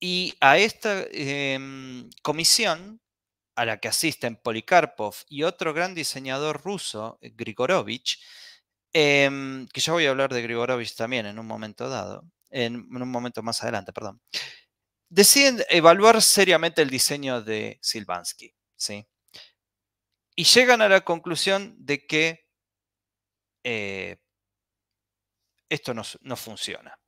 Y a esta em, comisión, a la que asisten Polikarpov y otro gran diseñador ruso, eh, Grigorovich, Em, que yo voy a hablar de Grigorovich también en un momento dado, en, un momento más adelante, perdón. Deciden evaluar seriamente el diseño de Silvansky, ¿sí? Y llegan a la conclusión de que eh, esto no, funciona.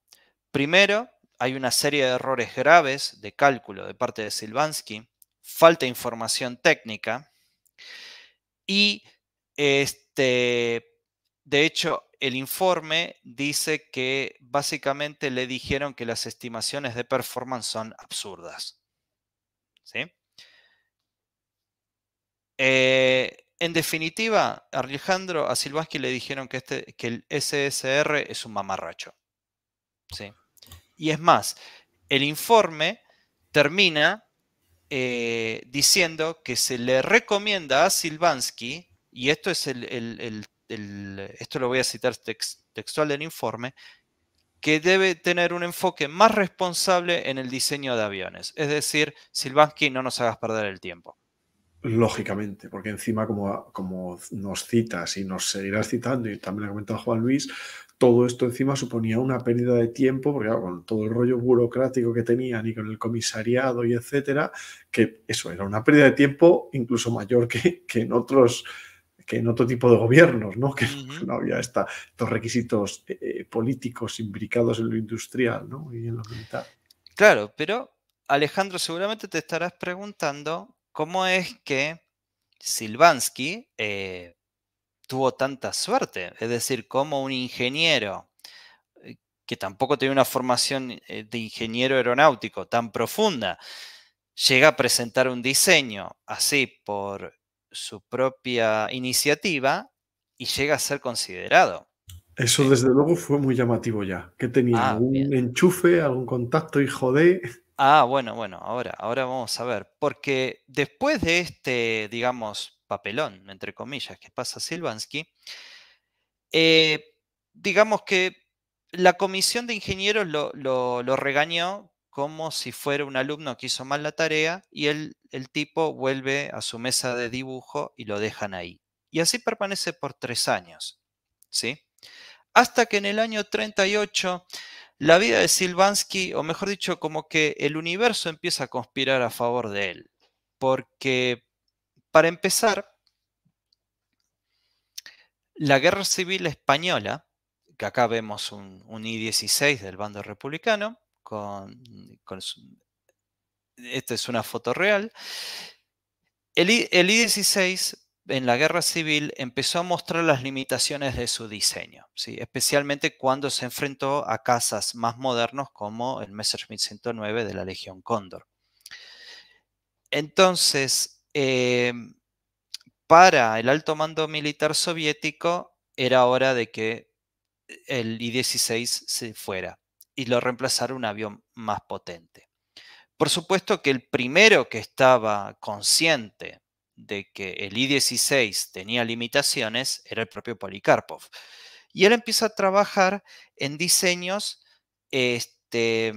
Primero, hay una serie de errores graves de cálculo de parte de Silvansky, falta información técnica y este, de hecho, el informe dice que básicamente le dijeron que las estimaciones de performance son absurdas. ¿Sí? Eh, en definitiva, Alejandro, a Silvansky le dijeron que, este, que el SSR es un mamarracho. ¿Sí? Y es más, el informe termina eh, diciendo que se le recomienda a Silvansky, y esto es el, el esto lo voy a citar textual del informe, que debe tener un enfoque más responsable en el diseño de aviones. Es decir, que no nos hagas perder el tiempo. Lógicamente, porque encima, como, como nos citas y nos seguirás citando, y también ha comentado Juan Luis, todo esto encima suponía una pérdida de tiempo, porque con todo el rollo burocrático que tenían y con el comisariado y etcétera, que eso era una pérdida de tiempo incluso mayor que, que en otros que en otro tipo de gobiernos, ¿no? que no había estos requisitos eh, políticos imbricados en lo industrial y en lo militar. Claro, pero Alejandro, seguramente te estarás preguntando cómo es que Silvansky eh, tuvo tanta suerte, es decir, cómo un ingeniero eh, que tampoco tenía una formación de ingeniero aeronáutico tan profunda, llega a presentar un diseño así por su propia iniciativa y llega a ser considerado. Eso eh, desde luego fue muy llamativo ya, que tenía ah, algún enchufe, algún contacto hijo de? Ah, bueno, bueno, ahora, ahora vamos a ver, porque después de este, digamos, papelón, entre comillas, que pasa Silvansky, eh, digamos que la comisión de ingenieros lo regañó como si fuera un alumno que hizo mal la tarea y el, el tipo vuelve a su mesa de dibujo y lo dejan ahí. Y así permanece por tres años. ¿sí? Hasta que en el año 38 la vida de Silvansky, o mejor dicho, como que el universo empieza a conspirar a favor de él. Porque, para empezar, la guerra civil española, que acá vemos un, un I-16 del bando republicano, esta es una foto real. El, I, 16 en la guerra civil empezó a mostrar las limitaciones de su diseño, especialmente cuando se enfrentó a casas más modernos como el Messerschmitt 109 de la Legión Cóndor. Entonces, eh, para el alto mando militar soviético era hora de que el I-16 se fuera y lo reemplazar un avión más potente. Por supuesto que el primero que estaba consciente de que el I-16 tenía limitaciones era el propio Polikarpov. Y él empieza a trabajar en diseños este,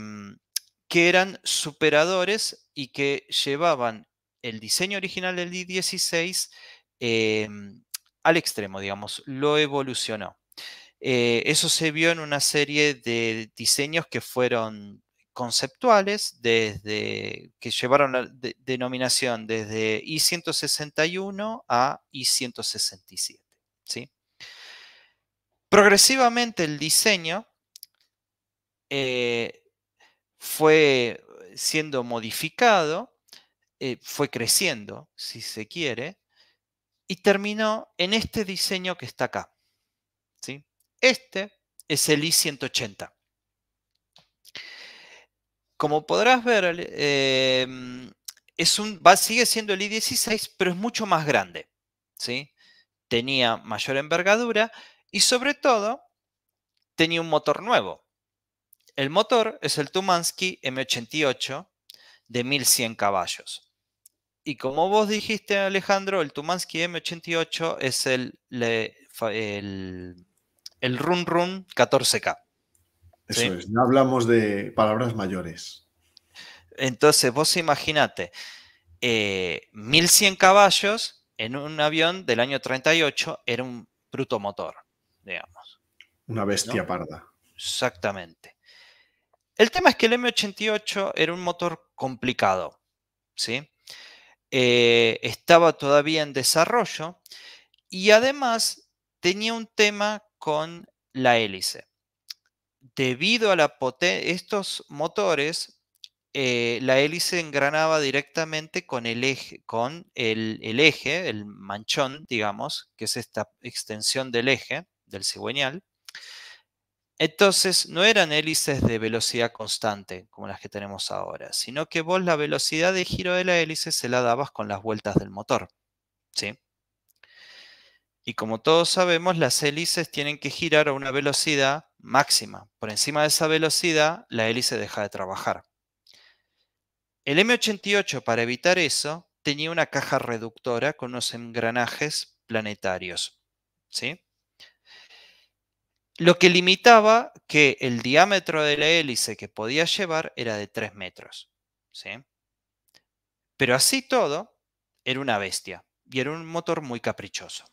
que eran superadores y que llevaban el diseño original del I-16 em, al extremo, digamos, lo evolucionó. Eh, eso se vio en una serie de diseños que fueron conceptuales, desde, que llevaron la denominación desde I-161 a I-167. Progresivamente el diseño eh, fue siendo modificado, eh, fue creciendo, si se quiere, y terminó en este diseño que está acá. Este es el I-180. Como podrás ver, em, es un, sigue siendo el I-16, pero es mucho más grande. ¿sí? Tenía mayor envergadura y sobre todo tenía un motor nuevo. El motor es el Tumansky M88 de 1100 caballos. Y como vos dijiste, Alejandro, el Tumansky M88 es el el Run Run 14K. Eso es, no hablamos de palabras mayores. Entonces, vos imagínate, 1100 eh, caballos en un avión del año 38 era un bruto motor, digamos. Una bestia parda. Exactamente. El tema es que el M88 era un motor complicado, ¿sí? Eh, estaba todavía en desarrollo y además tenía un tema con la hélice. Debido a la estos motores, eh, la hélice engranaba directamente con, el eje, con el, el eje, el manchón, digamos, que es esta extensión del eje, del cigüeñal. Entonces, no eran hélices de velocidad constante como las que tenemos ahora, sino que vos la velocidad de giro de la hélice se la dabas con las vueltas del motor. ¿sí? Y como todos sabemos, las hélices tienen que girar a una velocidad máxima. Por encima de esa velocidad, la hélice deja de trabajar. El M88, para evitar eso, tenía una caja reductora con unos engranajes planetarios. ¿sí? Lo que limitaba que el diámetro de la hélice que podía llevar era de 3 metros. ¿sí? Pero así todo, era una bestia y era un motor muy caprichoso.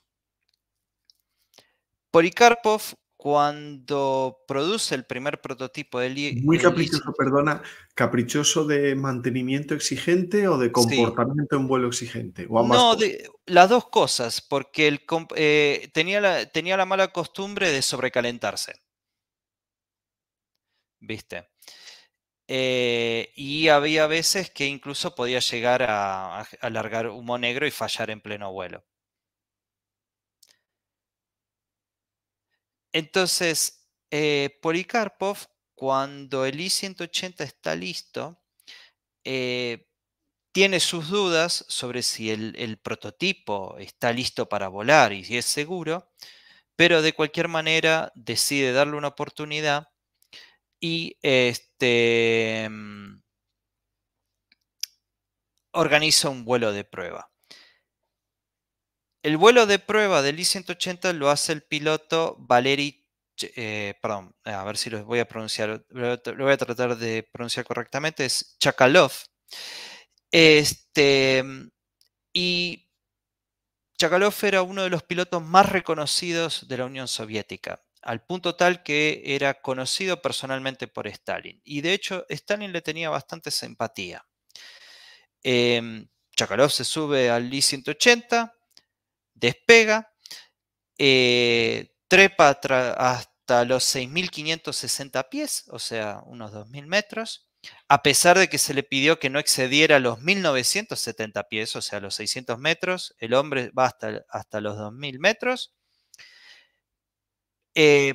Polikarpov, cuando produce el primer prototipo del... Muy caprichoso, perdona, caprichoso de mantenimiento exigente o de comportamiento en vuelo exigente. O no, las dos cosas, porque eh, tenía, la, tenía la mala costumbre de sobrecalentarse. ¿Viste? Eh, y había veces que incluso podía llegar a, alargar humo negro y fallar en pleno vuelo. Entonces, eh, Polikarpov, cuando el I-180 está listo, eh, tiene sus dudas sobre si el, el, prototipo está listo para volar y si es seguro, pero de cualquier manera decide darle una oportunidad y este, mm, organiza un vuelo de prueba. El vuelo de prueba del I-180 lo hace el piloto Valery, eh, perdón, a ver si lo voy a pronunciar, lo voy a tratar de pronunciar correctamente, es Chakalov. Este, y Chakalov era uno de los pilotos más reconocidos de la Unión Soviética, al punto tal que era conocido personalmente por Stalin. Y de hecho, Stalin le tenía bastante simpatía. Em, Chakalov se sube al I-180 despega, eh, trepa hasta los 6.560 pies, o sea, unos 2.000 metros, a pesar de que se le pidió que no excediera los 1.970 pies, o sea, los 600 metros, el hombre va hasta, hasta los 2.000 metros. Eh,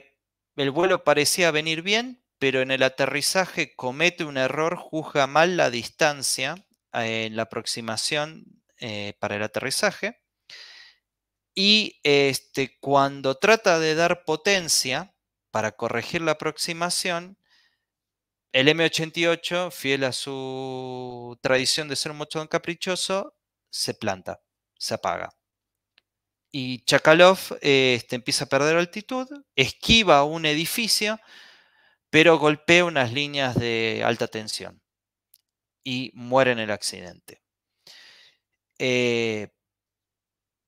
el vuelo parecía venir bien, pero en el aterrizaje comete un error, juzga mal la distancia eh, en la aproximación para el aterrizaje y este, cuando trata de dar potencia para corregir la aproximación, el M88, fiel a su tradición de ser un motor caprichoso, se planta, se apaga. Y Chakalov este, empieza a perder altitud, esquiva un edificio, pero golpea unas líneas de alta tensión y muere en el accidente. Eh,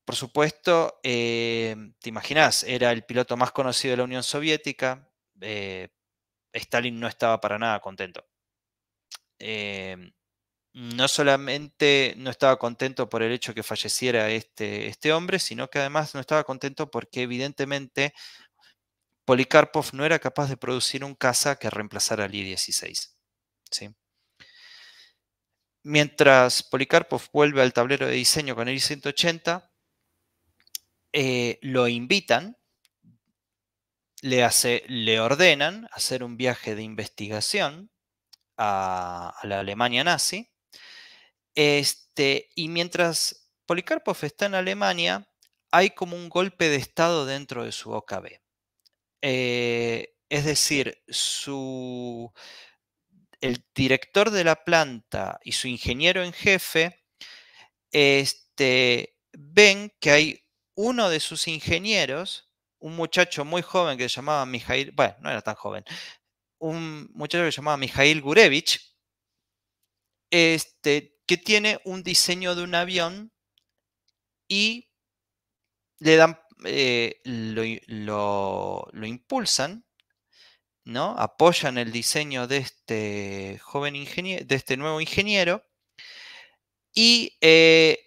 por supuesto, eh, te imaginas, era el piloto más conocido de la Unión Soviética. Eh, Stalin no estaba para nada contento. Eh, no solamente no estaba contento por el hecho que falleciera este, este hombre, sino que además no estaba contento porque evidentemente Polikarpov no era capaz de producir un caza que reemplazara al I-16. ¿sí? Mientras Polikarpov vuelve al tablero de diseño con el I-180, eh, lo invitan, le, hace, le, ordenan hacer un viaje de investigación a, la Alemania nazi. Este, y mientras Policarpov está en Alemania, hay como un golpe de Estado dentro de su OKB. Eh, es decir, su, el director de la planta y su ingeniero en jefe este, ven que hay uno de sus ingenieros, un muchacho muy joven que se llamaba Mijail, bueno, no era tan joven, un muchacho que se llamaba Mijail Gurevich, este, que tiene un diseño de un avión y le dan, eh, lo, impulsan, ¿no? apoyan el diseño de este, joven ingeniero, de este nuevo ingeniero y eh,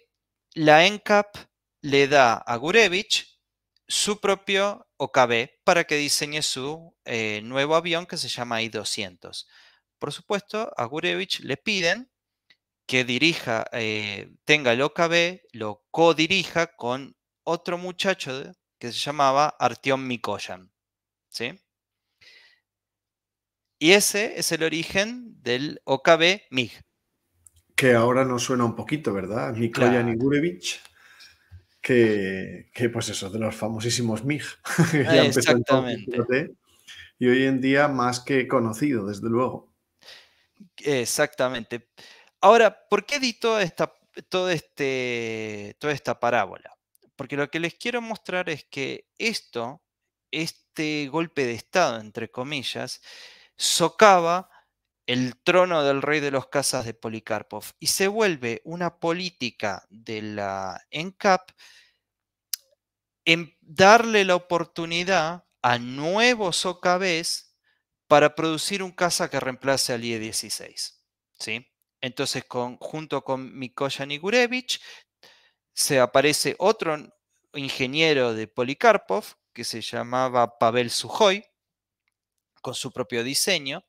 la ENCAP le da a Gurevich su propio OKB para que diseñe su eh, nuevo avión que se llama I-200. Por supuesto, a Gurevich le piden que dirija, eh, tenga el OKB, lo codirija con otro muchacho que se llamaba Artyom Mikoyan. ¿sí? Y ese es el origen del OKB MIG. Que ahora nos suena un poquito, ¿verdad? Mikoyan y Gurevich que, pues eso, de los famosísimos MIG. Eh, y hoy en día más que conocido, desde luego. Exactamente. Ahora, ¿por qué di esta, todo este, toda esta parábola? Porque lo que les quiero mostrar es que esto, este golpe de Estado, entre comillas, socava el trono del rey de los casas de Polikarpov, y se vuelve una política de la ENCAP en darle la oportunidad a nuevos OKBs para producir un caza que reemplace al IE-16. ¿sí? Entonces, junto con Mikoya Nigurevich, se aparece otro ingeniero de Polikarpov, que se llamaba Pavel Sujoy, con su propio diseño,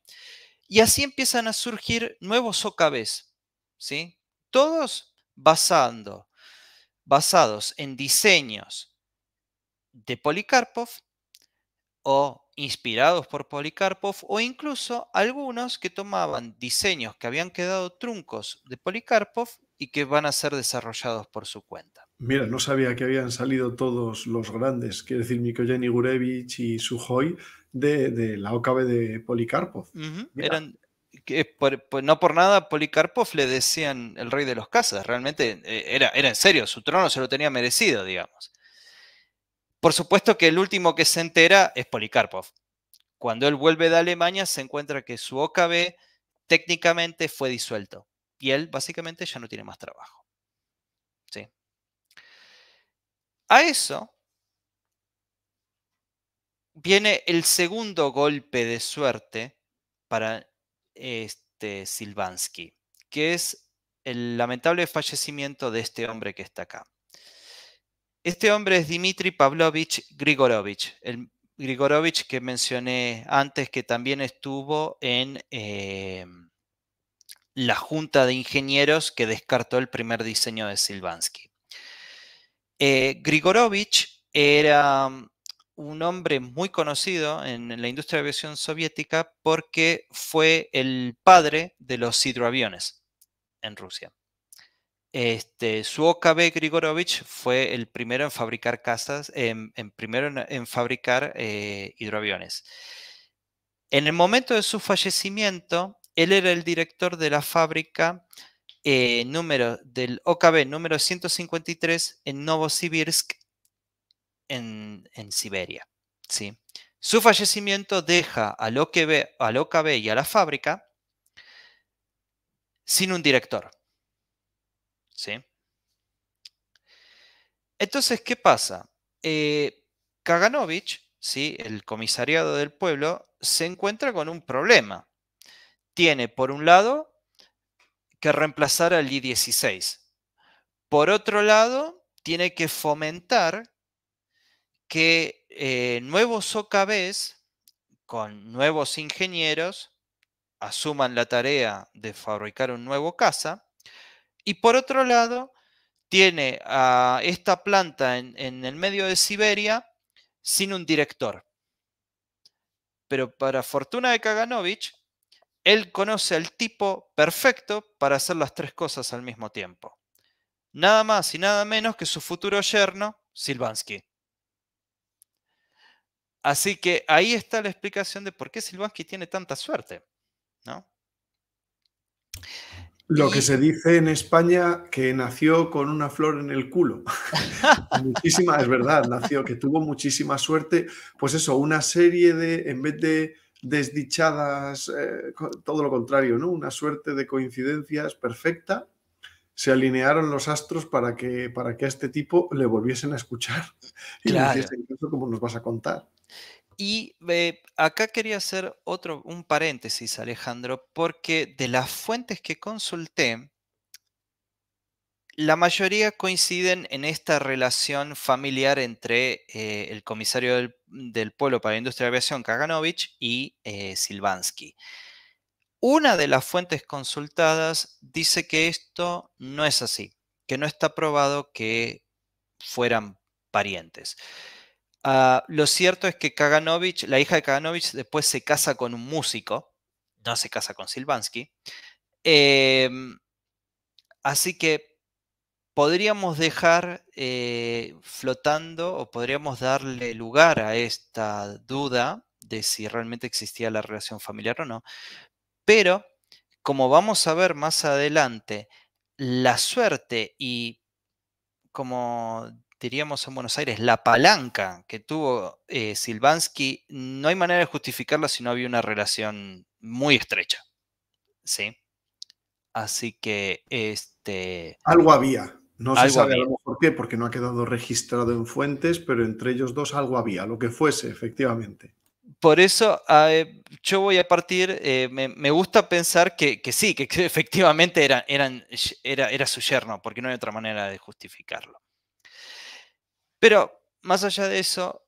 y así empiezan a surgir nuevos OKBs, ¿sí? Todos basados en diseños de Polikarpov o inspirados por Polikarpov o incluso algunos que tomaban diseños que habían quedado truncos de Polikarpov y que van a ser desarrollados por su cuenta. Mira, no sabía que habían salido todos los grandes, quiero decir, Mikoyan Igurevich y Suhoy de, la OKB de Polikarpov que no por nada, Polikarpov le decían el rey de los casas. Realmente eh, era, era en serio, su trono se lo tenía merecido, digamos. Por supuesto que el último que se entera es Polikarpov Cuando él vuelve de Alemania, se encuentra que su OKB técnicamente fue disuelto. Y él básicamente ya no tiene más trabajo. ¿Sí? A eso viene el segundo golpe de suerte para este Silvansky, que es el lamentable fallecimiento de este hombre que está acá. Este hombre es Dimitri Pavlovich Grigorovich, el Grigorovich que mencioné antes, que también estuvo en eh, la junta de ingenieros que descartó el primer diseño de Silvansky. Eh, Grigorovich era un hombre muy conocido en la industria de aviación soviética porque fue el padre de los hidroaviones en Rusia. Este, OKB Grigorovich fue el primero en fabricar casas, em, en, primero en, fabricar eh, hidroaviones. En el momento de su fallecimiento, él era el director de la fábrica eh, número, del OKB número 153 en Novosibirsk, en, Siberia. ¿sí? Su fallecimiento deja a, ve a OKB y a la fábrica sin un director. ¿sí? Entonces, ¿qué pasa? Eh, Kaganovich, el comisariado del pueblo, se encuentra con un problema. Tiene, por un lado, que reemplazar al I-16. Por otro lado, tiene que fomentar que eh, nuevos OKBs con nuevos ingenieros asuman la tarea de fabricar un nuevo casa y por otro lado tiene a esta planta en, en el medio de Siberia sin un director. Pero para fortuna de Kaganovich, él conoce al tipo perfecto para hacer las tres cosas al mismo tiempo. Nada más y nada menos que su futuro yerno, Silvansky. Así que ahí está la explicación de por qué Silvansky tiene tanta suerte, Lo que se dice en España que nació con una flor en el culo. muchísima, es verdad, nació, que tuvo muchísima suerte. Pues eso, una serie de, en vez de desdichadas, eh, todo lo contrario, ¿no? Una suerte de coincidencias perfecta. Se alinearon los astros para que, para que a este tipo le volviesen a escuchar y le hiciesen caso como nos vas a contar. Y eh, acá quería hacer otro, un paréntesis, Alejandro, porque de las fuentes que consulté, la mayoría coinciden en esta relación familiar entre eh, el comisario del, pueblo para la industria de aviación, Kaganovich, y eh, Silvansky. Una de las fuentes consultadas dice que esto no es así, que no está probado que fueran parientes. Ah, lo cierto es que Kaganovich, la hija de Kaganovich, después se casa con un músico, no se casa con Silvansky. Em, así que podríamos dejar eh, flotando o podríamos darle lugar a esta duda de si realmente existía la relación familiar o no. Pero, como vamos a ver más adelante, la suerte y como diríamos en Buenos Aires, la palanca que tuvo eh, Silvansky, no hay manera de justificarla si no había una relación muy estrecha. ¿Sí? Así que este. Algo había. No se sabe a lo mejor qué, porque no ha quedado registrado en fuentes, pero entre ellos dos algo había, lo que fuese, efectivamente. Por eso eh, yo voy a partir, eh, me, gusta pensar que, sí, que, efectivamente era, era su yerno, porque no hay otra manera de justificarlo. Pero más allá de eso,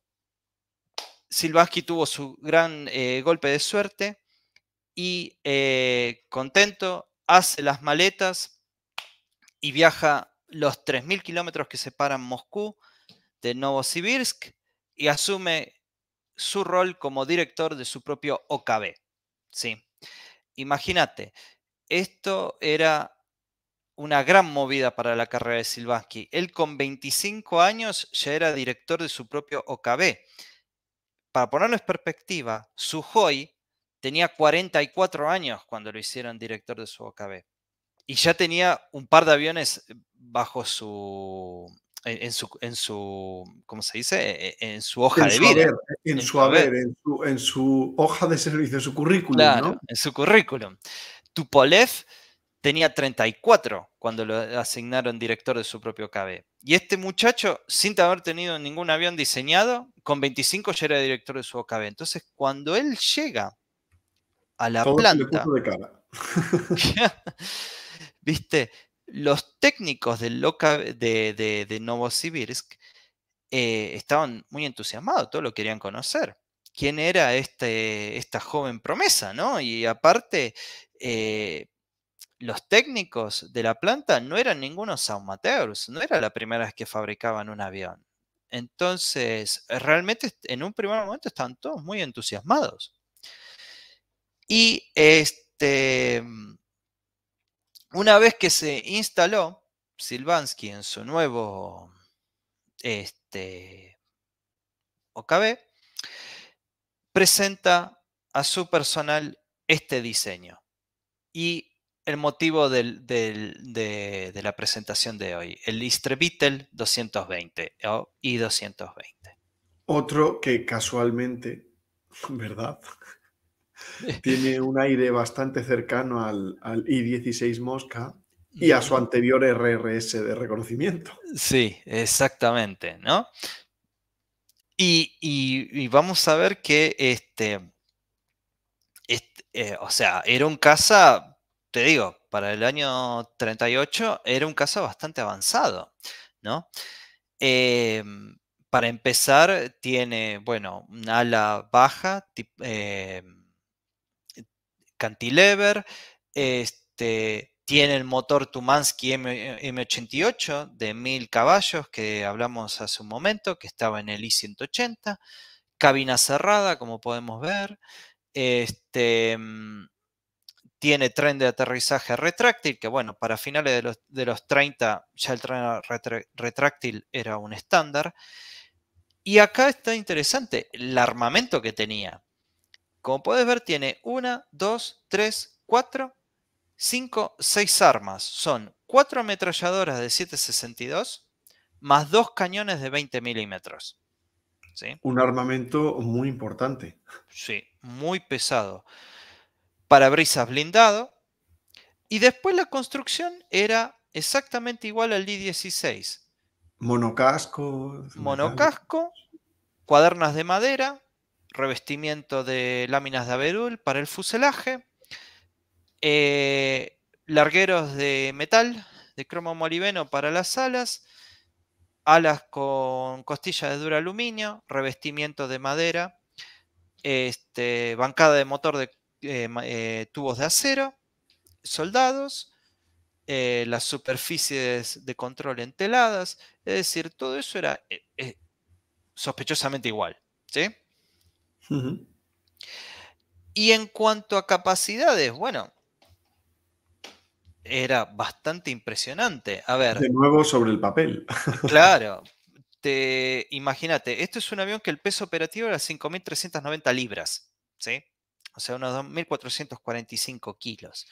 Silvaski tuvo su gran eh, golpe de suerte y eh, contento hace las maletas y viaja los 3.000 kilómetros que separan Moscú de Novosibirsk y asume su rol como director de su propio OKB. ¿sí? Imagínate, esto era una gran movida para la carrera de Silvansky. Él con 25 años ya era director de su propio OKB. Para ponerlo en perspectiva, Suhoi tenía 44 años cuando lo hicieron director de su OKB. Y ya tenía un par de aviones bajo su... En, su, en su, ¿cómo se dice? E, e, en, su hoja de vida. en, su haber, en su, hoja de servicio, en su currículum. Claro, en su currículum. Tupolev tenía 34 cuando lo asignaron director de su propio KB. Y este muchacho, sin haber tenido ningún avión diseñado, con 25 ya era director de su OKB. Entonces, cuando él llega a la planta... De cara. Viste, los técnicos del de, de, de Novosibirsk eh, estaban muy entusiasmados, todos lo querían conocer. ¿Quién era este, esta joven promesa, no? Y aparte... Eh, los técnicos de la planta no eran ningunos amateurs, no era la primera vez que fabricaban un avión. Entonces, realmente en un primer momento estaban todos muy entusiasmados. Y este, mm, una vez que se instaló Silvansky en su nuevo este, OKB, presenta a su personal este diseño. Y el motivo de, la presentación de hoy, el Istre Beetle 220 o I220. Otro que casualmente, ¿verdad? Tiene un aire bastante cercano al, al I16 Mosca y a su anterior RRS de reconocimiento. Sí, exactamente, ¿no? Y, vamos a ver que este, este eh, o sea, era un casa te digo, para el año 38 era un caso bastante avanzado, ¿no? Em, para empezar, tiene, bueno, una ala baja, eh, cantilever, este, tiene el motor Tumansky M 88 de 1000 caballos que hablamos hace un momento, que estaba en el I-180, cabina cerrada, como podemos ver, este mm, tiene tren de aterrizaje retráctil, que bueno, para finales de los, 30 ya el tren retráctil era un estándar. Y acá está interesante el armamento que tenía. Como puedes ver, tiene una, dos, tres, cuatro, cinco, seis armas. Son cuatro ametralladoras de 762 más dos cañones de 20 milímetros. Un armamento muy importante. Sí, muy pesado parabrisas blindado. Y después la construcción era exactamente igual al D16. Monocasco. Monocasco, cuadernas de madera, revestimiento de láminas de abedul para el fuselaje, eh, largueros de metal, de cromo molibeno para las alas, alas con costillas de duro aluminio, revestimiento de madera, este, bancada de motor de eh, eh, tubos de acero, soldados, eh, las superficies de control enteladas, es decir, todo eso era sospechosamente igual. ¿sí? Y en cuanto a capacidades, bueno, era bastante impresionante. A ver. De nuevo sobre el papel. Claro. Imagínate, esto es un avión que el peso operativo era 5.390 libras. ¿sí? o sea, unos 2.445 kilos.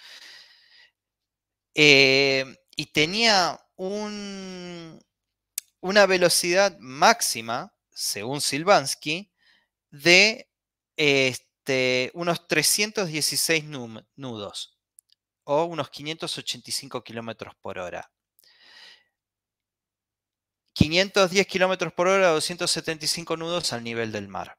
Eh, y tenía una velocidad máxima, según Silvansky, de este, unos 316 nudos o unos 585 kilómetros por hora. 510 kilómetros por hora, 275 nudos al nivel del mar.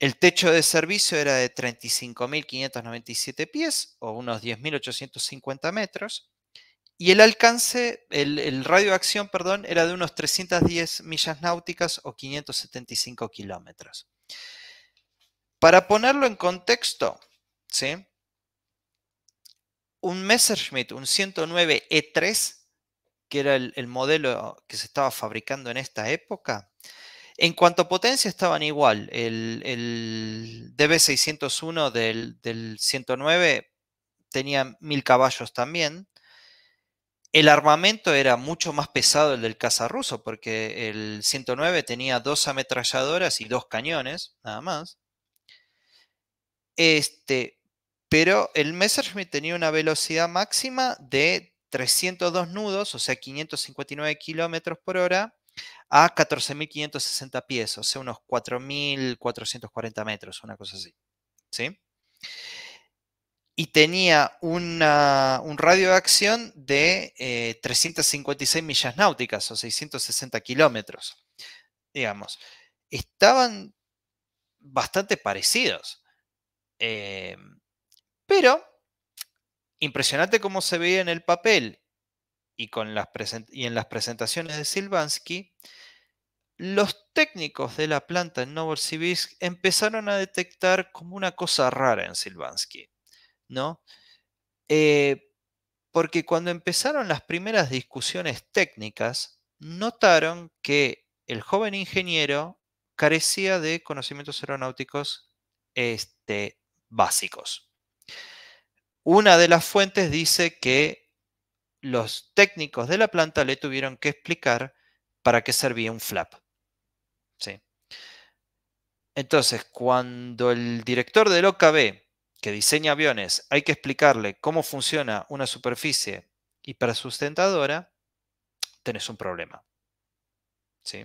El techo de servicio era de 35.597 pies o unos 10.850 metros. Y el alcance, el, radio de acción, perdón, era de unos 310 millas náuticas o 575 kilómetros. Para ponerlo en contexto, ¿sí? un Messerschmitt, un 109 E3, que era el modelo que se estaba fabricando en esta época, en cuanto a potencia estaban igual. El, DB601 del, 109 tenía 1000 caballos también. El armamento era mucho más pesado el del caza ruso, porque el 109 tenía dos ametralladoras y dos cañones, nada más. Este, pero el Messerschmitt tenía una velocidad máxima de 302 nudos, o sea, 559 kilómetros por hora, a 14.560 pies, o sea, unos 4.440 metros, una cosa así. ¿Sí? Y tenía una, un radio de acción de 356 eh, millas náuticas, o 660 kilómetros. Digamos, estaban bastante parecidos. Eh, pero, impresionante cómo se veía en el papel y, con las y en las presentaciones de Silvansky, los técnicos de la planta en Novosibirsk empezaron a detectar como una cosa rara en Silvansky, ¿no? Eh, porque cuando empezaron las primeras discusiones técnicas, notaron que el joven ingeniero carecía de conocimientos aeronáuticos este, básicos. Una de las fuentes dice que los técnicos de la planta le tuvieron que explicar para qué servía un flap. ¿Sí? Entonces, cuando el director del OKB, que diseña aviones, hay que explicarle cómo funciona una superficie hipersustentadora, tenés un problema. ¿Sí?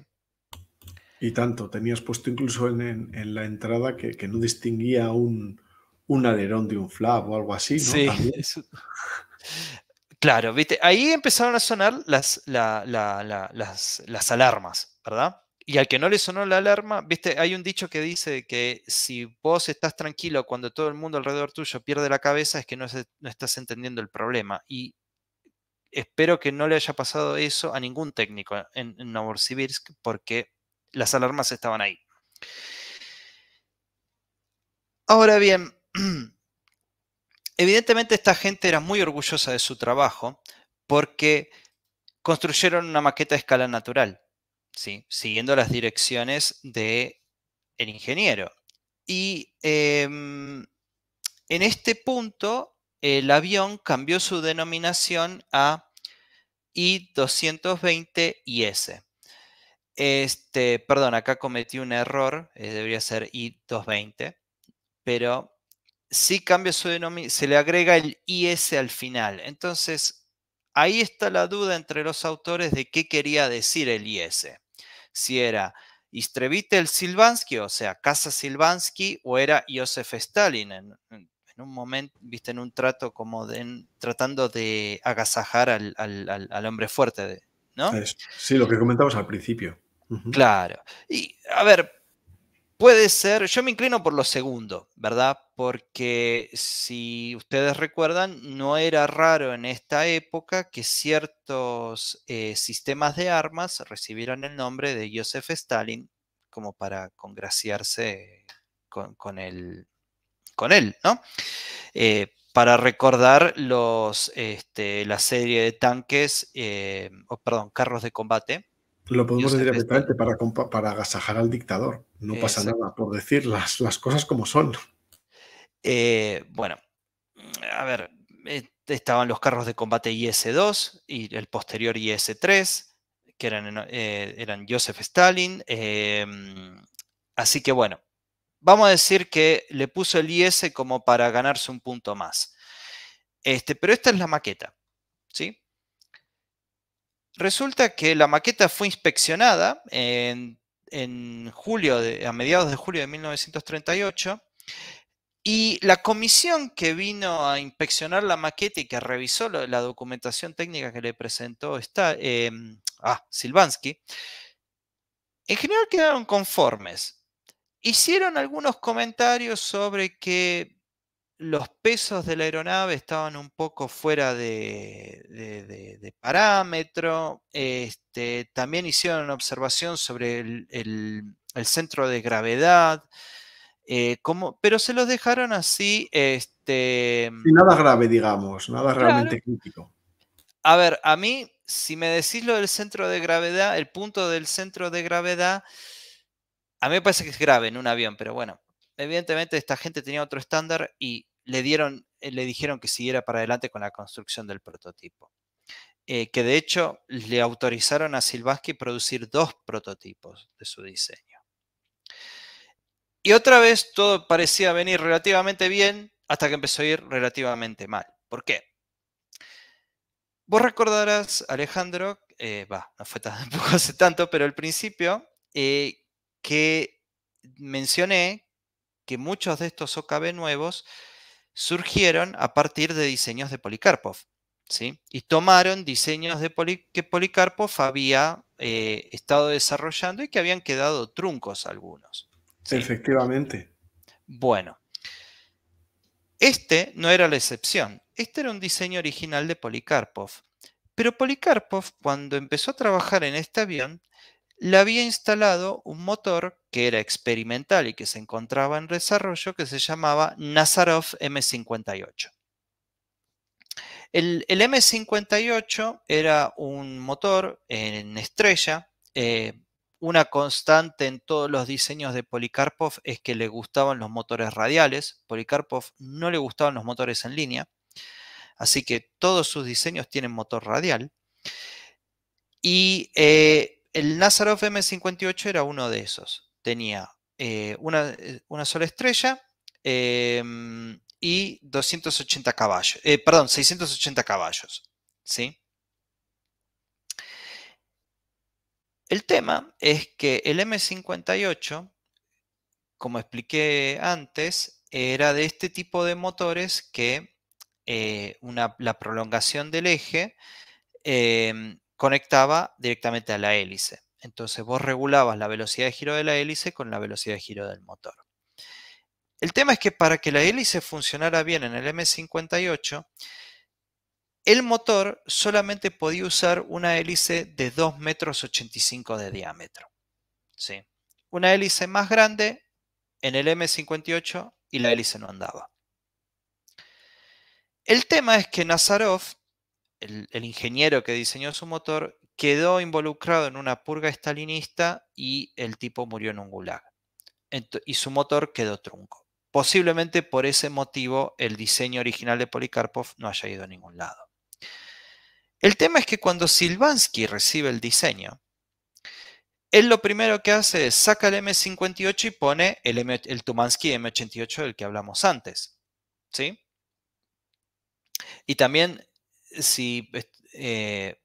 Y tanto, tenías puesto incluso en, la entrada que, no distinguía un, alerón de un flap o algo así, ¿no? Sí, Claro, ¿viste? ahí empezaron a sonar las, las, alarmas, ¿verdad? Y al que no le sonó la alarma, viste, hay un dicho que dice que si vos estás tranquilo cuando todo el mundo alrededor tuyo pierde la cabeza, es que no, estás entendiendo el problema. Y espero que no le haya pasado eso a ningún técnico en, en Novosibirsk, porque las alarmas estaban ahí. Ahora bien, Evidentemente esta gente era muy orgullosa de su trabajo porque construyeron una maqueta a escala natural, ¿sí? siguiendo las direcciones del el ingeniero. Y em, en este punto el avión cambió su denominación a I-220IS. Este, perdón, acá cometí un error, eh, debería ser I-220, pero si cambia su denominación, se le agrega el IS al final. Entonces, ahí está la duda entre los autores de qué quería decir el IS. Si era el Silvansky, o sea, Casa Silvansky, o era Josef Stalin. En, un momento, viste, en un trato como de, tratando de agasajar al, hombre fuerte, ¿no? Sí, lo que comentamos al principio. Claro. Y, a ver, Puede ser, yo me inclino por lo segundo, ¿verdad? Porque si ustedes recuerdan, no era raro en esta época que ciertos eh, sistemas de armas recibieran el nombre de Joseph Stalin como para congraciarse con, con él, ¿no? Eh, para recordar los, este, la serie de tanques, eh, perdón, carros de combate lo podemos decir directamente para, para agasajar al dictador. No pasa nada por decir las, las cosas como son. Eh, bueno, a ver, este, estaban los carros de combate IS-2 y el posterior IS-3, que eran, eh, eran Joseph Stalin. Em, así que bueno, vamos a decir que le puso el IS como para ganarse un punto más. Este, pero esta es la maqueta, ¿sí? Resulta que la maqueta fue inspeccionada en, julio, a mediados de julio de 1938, y la comisión que vino a inspeccionar la maqueta y que revisó la documentación técnica que le presentó está, em, ah, Silvansky, en general quedaron conformes. Hicieron algunos comentarios sobre que los pesos de la aeronave estaban un poco fuera de, parámetro. Este, también hicieron una observación sobre el, centro de gravedad, eh, pero se los dejaron así. Este, nada grave, digamos, nada realmente crítico. A ver, a mí, si me decís lo del centro de gravedad, el punto del centro de gravedad, a mí me parece que es grave en un avión, pero bueno evidentemente esta gente tenía otro estándar y le, dieron, eh, le dijeron que siguiera para adelante con la construcción del prototipo. Eh, que de hecho le autorizaron a Silvasky producir dos prototipos de su diseño. Y otra vez todo parecía venir relativamente bien hasta que empezó a ir relativamente mal. ¿Por qué? Vos recordarás, Alejandro, eh, va, no fue tampoco hace tanto, pero al principio, que mencioné que muchos de estos OKB nuevos surgieron a partir de diseños de Polikarpov, ¿sí? Y tomaron diseños de que Polikarpov había eh, estado desarrollando y que habían quedado truncos algunos. Efectivamente. Bueno, este no era la excepción. Este era un diseño original de Polikarpov, Pero Polikarpov cuando empezó a trabajar en este avión, le había instalado un motor que era experimental y que se encontraba en desarrollo que se llamaba Nazarov M58. El, M58 era un motor en estrella. Eh, una constante en todos los diseños de Polikarpov es que le gustaban los motores radiales. Polikarpov no le gustaban los motores en línea. Así que todos sus diseños tienen motor radial. Y eh, el Nazarov M58 era uno de esos. Tenía eh, eh, una, sola estrella em, y 280 caballos, eh, perdón, 680 caballos. ¿sí? El tema es que el M58, como expliqué antes, era de este tipo de motores que la prolongación del eje em, conectaba directamente a la hélice. Entonces vos regulabas la velocidad de giro de la hélice con la velocidad de giro del motor. El tema es que para que la hélice funcionara bien en el M58, el motor solamente podía usar una hélice de 2,85 metros de diámetro. ¿sí? Una hélice más grande en el M58 y la hélice no andaba. El tema es que Nazarov el, ingeniero que diseñó su motor, quedó involucrado en una purga estalinista y el tipo murió en un gulag. y su motor quedó trunco. Posiblemente por ese motivo el diseño original de Polikarpov no haya ido a ningún lado. El tema es que cuando Silvansky recibe el diseño, él lo primero que hace es saca el M58 y pone el, el Tumansky M88 del que hablamos antes. ¿Sí? Y también si eh,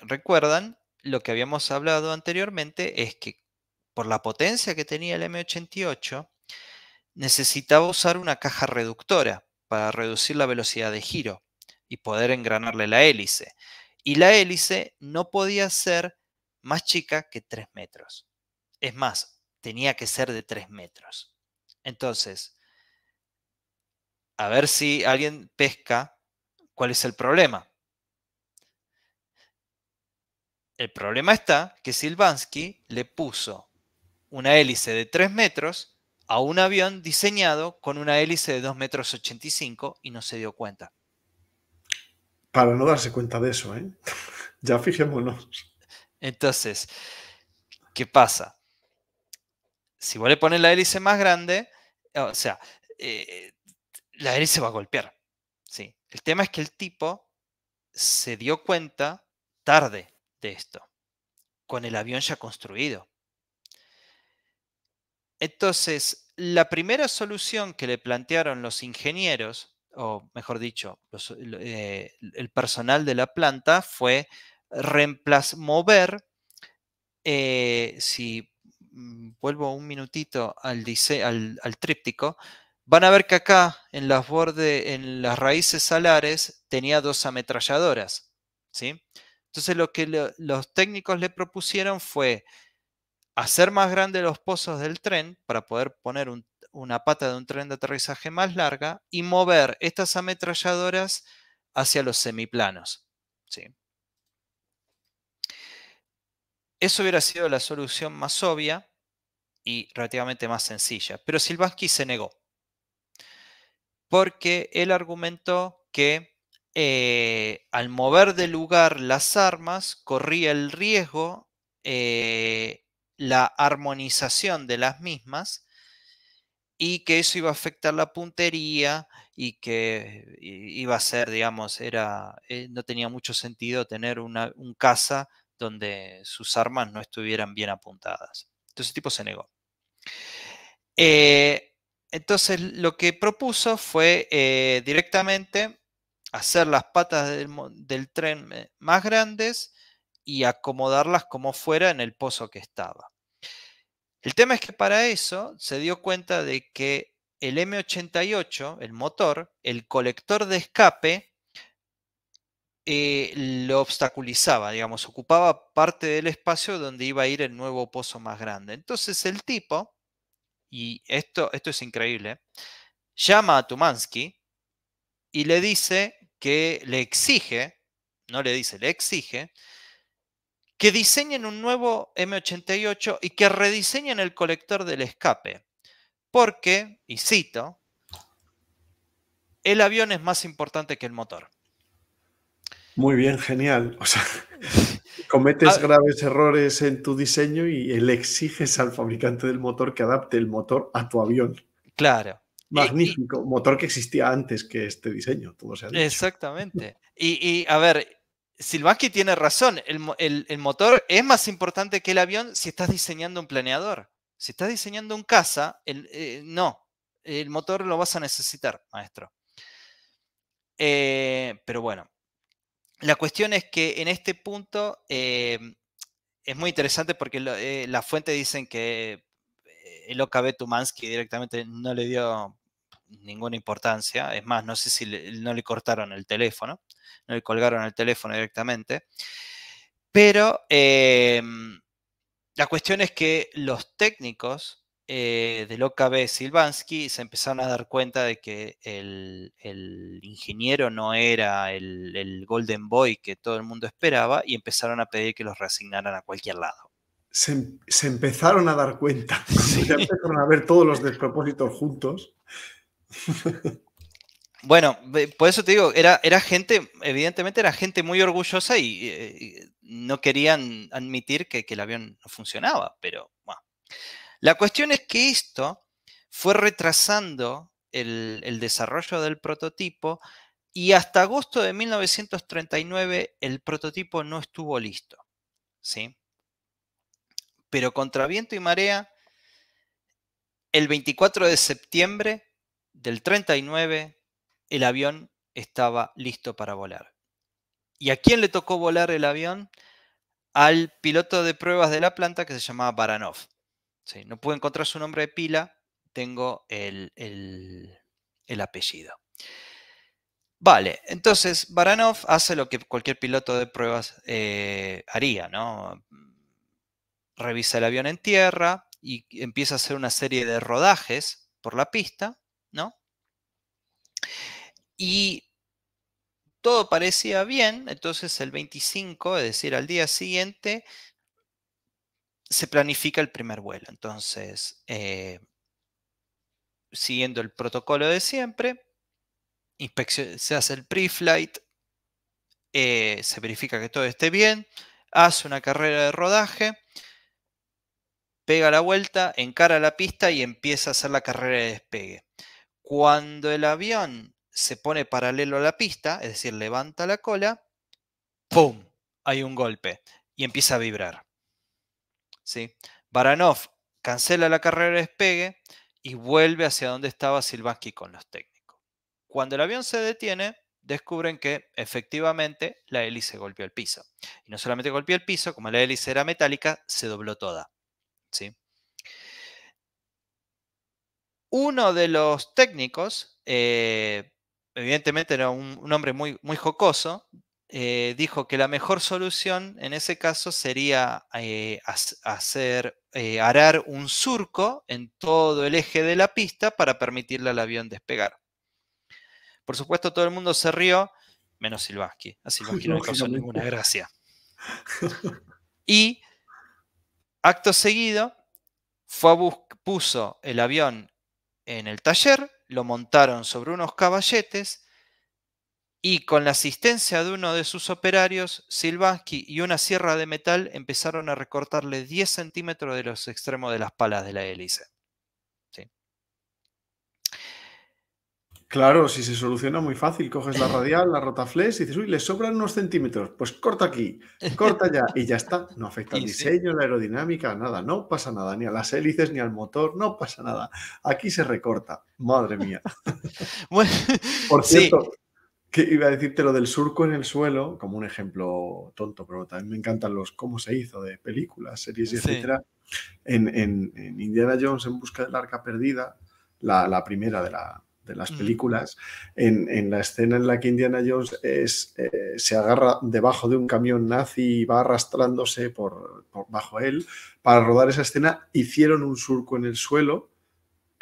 recuerdan, lo que habíamos hablado anteriormente es que por la potencia que tenía el M88, necesitaba usar una caja reductora para reducir la velocidad de giro y poder engranarle la hélice. Y la hélice no podía ser más chica que 3 metros. Es más, tenía que ser de 3 metros. Entonces, a ver si alguien pesca ¿Cuál es el problema? El problema está que Silvansky le puso una hélice de 3 metros a un avión diseñado con una hélice de 2 metros 85 y no se dio cuenta. Para no darse cuenta de eso, ¿eh? ya fijémonos. Entonces, ¿qué pasa? Si vos le pones la hélice más grande, o sea, eh, la hélice va a golpear. El tema es que el tipo se dio cuenta tarde de esto, con el avión ya construido. Entonces, la primera solución que le plantearon los ingenieros, o mejor dicho, eh, el personal de la planta, fue mover, eh, si mm, vuelvo un minutito al tríptico, Van a ver que acá en las, en las raíces alares tenía dos ametralladoras. ¿sí? Entonces lo que los técnicos le propusieron fue hacer más grandes los pozos del tren para poder poner una pata de un tren de aterrizaje más larga y mover estas ametralladoras hacia los semiplanos. ¿sí? Eso hubiera sido la solución más obvia y relativamente más sencilla, pero Silvansky se negó porque él argumentó que eh, al mover de lugar las armas corría el riesgo eh, la armonización de las mismas y que eso iba a afectar la puntería y que iba a ser, digamos, era, eh, no tenía mucho sentido tener una, un caza donde sus armas no estuvieran bien apuntadas. Entonces el tipo se negó. Entonces lo que propuso fue eh, directamente hacer las patas del, tren eh, más grandes y acomodarlas como fuera en el pozo que estaba. El tema es que para eso se dio cuenta de que el M88, el motor, el colector de escape, eh, lo obstaculizaba, digamos, ocupaba parte del espacio donde iba a ir el nuevo pozo más grande. Entonces el tipo y esto, esto es increíble, llama a Tumansky y le dice que le exige, no le dice, le exige, que diseñen un nuevo M88 y que rediseñen el colector del escape, porque, y cito, el avión es más importante que el motor. Muy bien, genial. O sea, Cometes ah. graves errores en tu diseño y le exiges al fabricante del motor que adapte el motor a tu avión. Claro. Magnífico, motor que existía antes que este diseño, Exactamente. Y, a ver, Silvaski tiene razón, el, motor es más importante que el avión si estás diseñando un planeador. Si estás diseñando un casa, eh, no, el motor lo vas a necesitar, maestro. Eh, pero bueno, la cuestión es que en este punto eh, es muy interesante porque eh, la fuente dicen que eh, el OKB Tumansky directamente no le dio ninguna importancia. Es más, no sé si no le cortaron el teléfono, no le colgaron el teléfono directamente. Pero la cuestión es que los técnicos eh, de loca OKB Silvansky se empezaron a dar cuenta de que el, ingeniero no era el, Golden Boy que todo el mundo esperaba y empezaron a pedir que los reasignaran a cualquier lado. Se, em, empezaron a dar cuenta, se empezaron a ver todos los despropósitos juntos. Bueno, por eso te digo, era, era gente, evidentemente era gente muy orgullosa y, eh, no querían admitir que, que el avión no funcionaba, pero bueno. La cuestión es que esto fue retrasando el, desarrollo del prototipo y hasta agosto de 1939 el prototipo no estuvo listo. ¿sí? Pero contra viento y marea, el 24 de septiembre del 39 el avión estaba listo para volar. ¿Y a quién le tocó volar el avión? Al piloto de pruebas de la planta que se llamaba Baranov. No pude encontrar su nombre de pila, tengo el, apellido. Vale, entonces Baranov hace lo que cualquier piloto de pruebas eh, haría, ¿no? Revisa el avión en tierra y empieza a hacer una serie de rodajes por la pista, ¿no? Y todo parecía bien, entonces el 25, es decir, al día siguiente, se planifica el primer vuelo. Entonces, eh, siguiendo el protocolo de siempre, se hace el pre-flight, eh, se verifica que todo esté bien, hace una carrera de rodaje, pega la vuelta, encara la pista y empieza a hacer la carrera de despegue. Cuando el avión se pone paralelo a la pista, es decir, levanta la cola, ¡pum! Hay un golpe y empieza a vibrar. ¿sí? Baranov cancela la carrera de despegue y vuelve hacia donde estaba Silvansky con los técnicos. Cuando el avión se detiene, descubren que efectivamente la hélice golpeó el piso. Y no solamente golpeó el piso, como la hélice era metálica, se dobló toda. ¿sí? Uno de los técnicos, eh, evidentemente era un, un hombre muy, muy jocoso, eh, dijo que la mejor solución en ese caso sería eh, hacer, eh, arar un surco en todo el eje de la pista para permitirle al avión despegar. Por supuesto, todo el mundo se rió, menos Silvaski. así que no le ninguna gracia. Y acto seguido, fue puso el avión en el taller, lo montaron sobre unos caballetes y con la asistencia de uno de sus operarios, Silvansky y una sierra de metal empezaron a recortarle 10 centímetros de los extremos de las palas de la hélice. Claro, si se soluciona muy fácil, coges la radial, la rotaflex y dices, uy, le sobran unos centímetros, pues corta aquí, corta ya y ya está. No afecta al diseño, a la aerodinámica, nada, no pasa nada, ni a las hélices ni al motor, no pasa nada. Aquí se recorta, madre mía. Por cierto, iba a decirte lo del surco en el suelo, como un ejemplo tonto, pero también me encantan los cómo se hizo de películas, series, etc. etcétera. En, Indiana Jones en busca del arca perdida, la, primera de, las mm. películas, en, la escena en la que Indiana Jones eh, se agarra debajo de un camión nazi y va arrastrándose por, bajo él, para rodar esa escena hicieron un surco en el suelo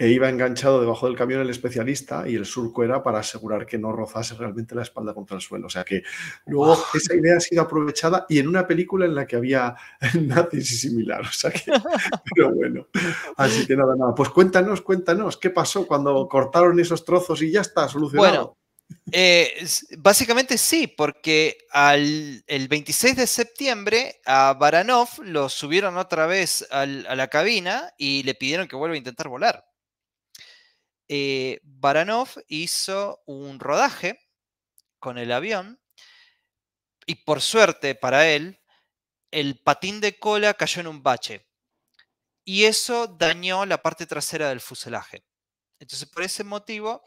e iba enganchado debajo del camión el especialista y el surco era para asegurar que no rozase realmente la espalda contra el suelo. O sea que luego esa idea ha sido aprovechada y en una película en la que había nazis y similar. O sea que, pero bueno, así que nada, nada. Pues cuéntanos, cuéntanos, ¿qué pasó cuando cortaron esos trozos y ya está solucionado? Bueno. Eh, básicamente sí, porque el 26 de septiembre a Baranov lo subieron otra vez a la cabina y le pidieron que vuelva a intentar volar eh, hizo un rodaje con el avión y por suerte para él, el patín de cola cayó en un bache y eso dañó la parte trasera del fuselaje. Entonces, por ese motivo,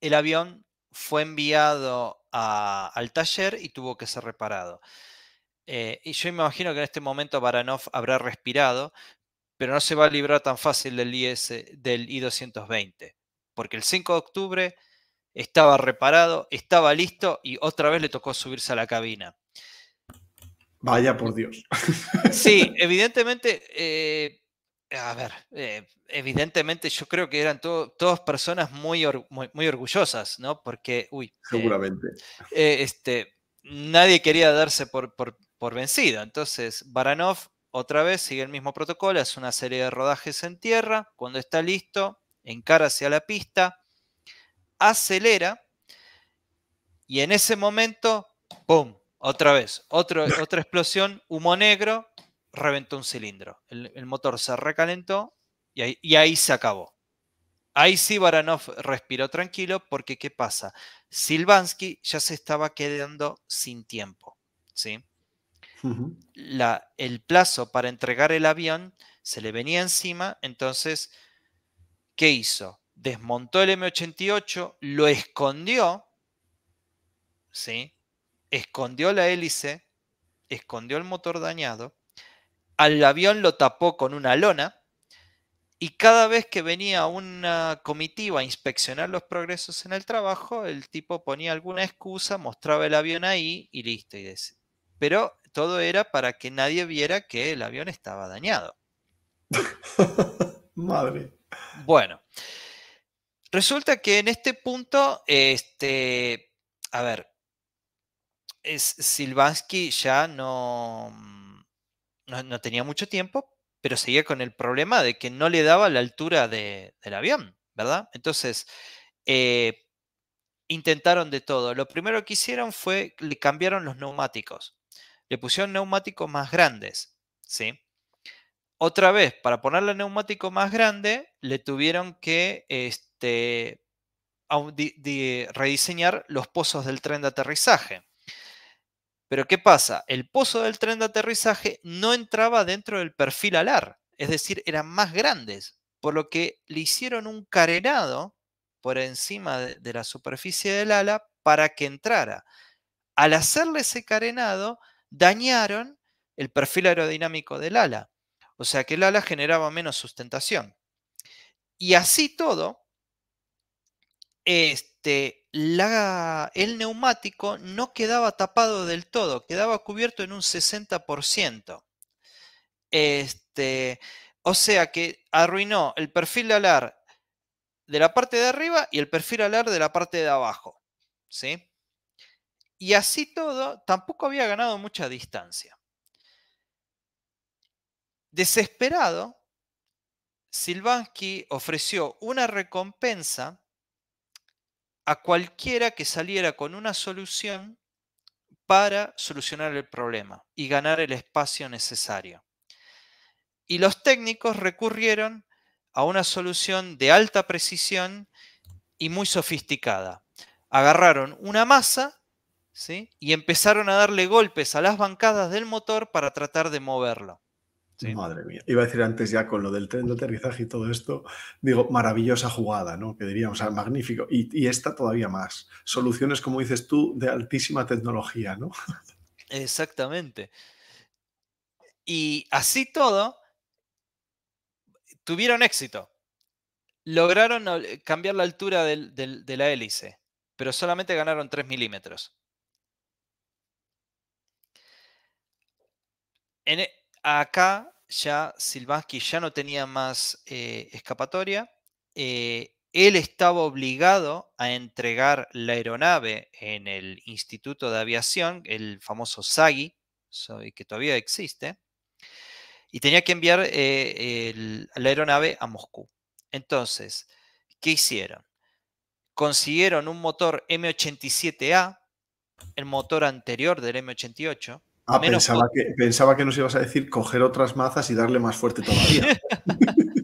el avión fue enviado al taller y tuvo que ser reparado. Eh, y yo me imagino que en este momento Baranov habrá respirado, pero no se va a librar tan fácil del, IS, del I-220, porque el 5 de octubre estaba reparado, estaba listo y otra vez le tocó subirse a la cabina. Vaya por Dios. Sí, evidentemente, eh, a ver, eh, evidentemente yo creo que eran todas personas muy, muy, orgullosas, ¿no? Porque, uy. Eh, Seguramente. este, nadie quería darse por, por vencido. Entonces, Baranov otra vez sigue el mismo protocolo, hace una serie de rodajes en tierra. Cuando está listo, encara hacia la pista, acelera y en ese momento, ¡pum! Otra vez, otra explosión, humo negro, reventó un cilindro. El, motor se recalentó y ahí, y ahí, se acabó. Ahí sí Baranov respiró tranquilo porque ¿qué pasa? Silvansky ya se estaba quedando sin tiempo. ¿sí? el plazo para entregar el avión se le venía encima, entonces, ¿qué hizo? Desmontó el M88, lo escondió, ¿sí? Escondió la hélice, escondió el motor dañado, al avión lo tapó con una lona, y cada vez que venía una comitiva a inspeccionar los progresos en el trabajo, el tipo ponía alguna excusa, mostraba el avión ahí y listo. Y Pero todo era para que nadie viera que el avión estaba dañado. Madre. Bueno, resulta que en este punto, este, a ver, es, Silvansky ya no, no, tenía mucho tiempo, pero seguía con el problema de que no le daba la altura del avión, ¿verdad? Entonces, eh, intentaron de todo. Lo primero que hicieron fue le cambiaron los neumáticos le pusieron neumáticos más grandes, ¿sí? Otra vez, para ponerle neumático más grande, le tuvieron que este, rediseñar los pozos del tren de aterrizaje. Pero ¿qué pasa? El pozo del tren de aterrizaje no entraba dentro del perfil alar, es decir, eran más grandes, por lo que le hicieron un carenado por encima de la superficie del ala para que entrara. Al hacerle ese carenado, dañaron el perfil aerodinámico del ala. O sea que el ala generaba menos sustentación. Y así todo, este, el neumático no quedaba tapado del todo, quedaba cubierto en un 60%. Este, o sea que arruinó el perfil alar de la parte de arriba y el perfil alar de la parte de abajo. ¿sí? Y así todo, tampoco había ganado mucha distancia. Desesperado, Silvansky ofreció una recompensa a cualquiera que saliera con una solución para solucionar el problema y ganar el espacio necesario. Y los técnicos recurrieron a una solución de alta precisión y muy sofisticada. Agarraron una masa y empezaron a darle golpes a las bancadas del motor para tratar de moverlo. Madre mía, iba a decir antes ya con lo del tren de aterrizaje y todo esto, digo, maravillosa jugada, ¿no? Que diríamos, o magnífico. Y, y esta todavía más. Soluciones, como dices tú, de altísima tecnología, ¿no? Exactamente. Y así todo, tuvieron éxito. Lograron eh, cambiar la altura de la hélice, pero solamente ganaron 3 milímetros. E, acá ya Silvansky ya no tenía más eh, escapatoria. Eh, él estaba obligado a entregar la aeronave en el Instituto de Aviación, el famoso SAGI, que todavía existe, y tenía que enviar eh, la aeronave a Moscú. Entonces, ¿qué hicieron? Consiguieron un motor M87A, el motor anterior del M88, Ah, pensaba, que, pensaba que nos ibas a decir coger otras mazas y darle más fuerte todavía.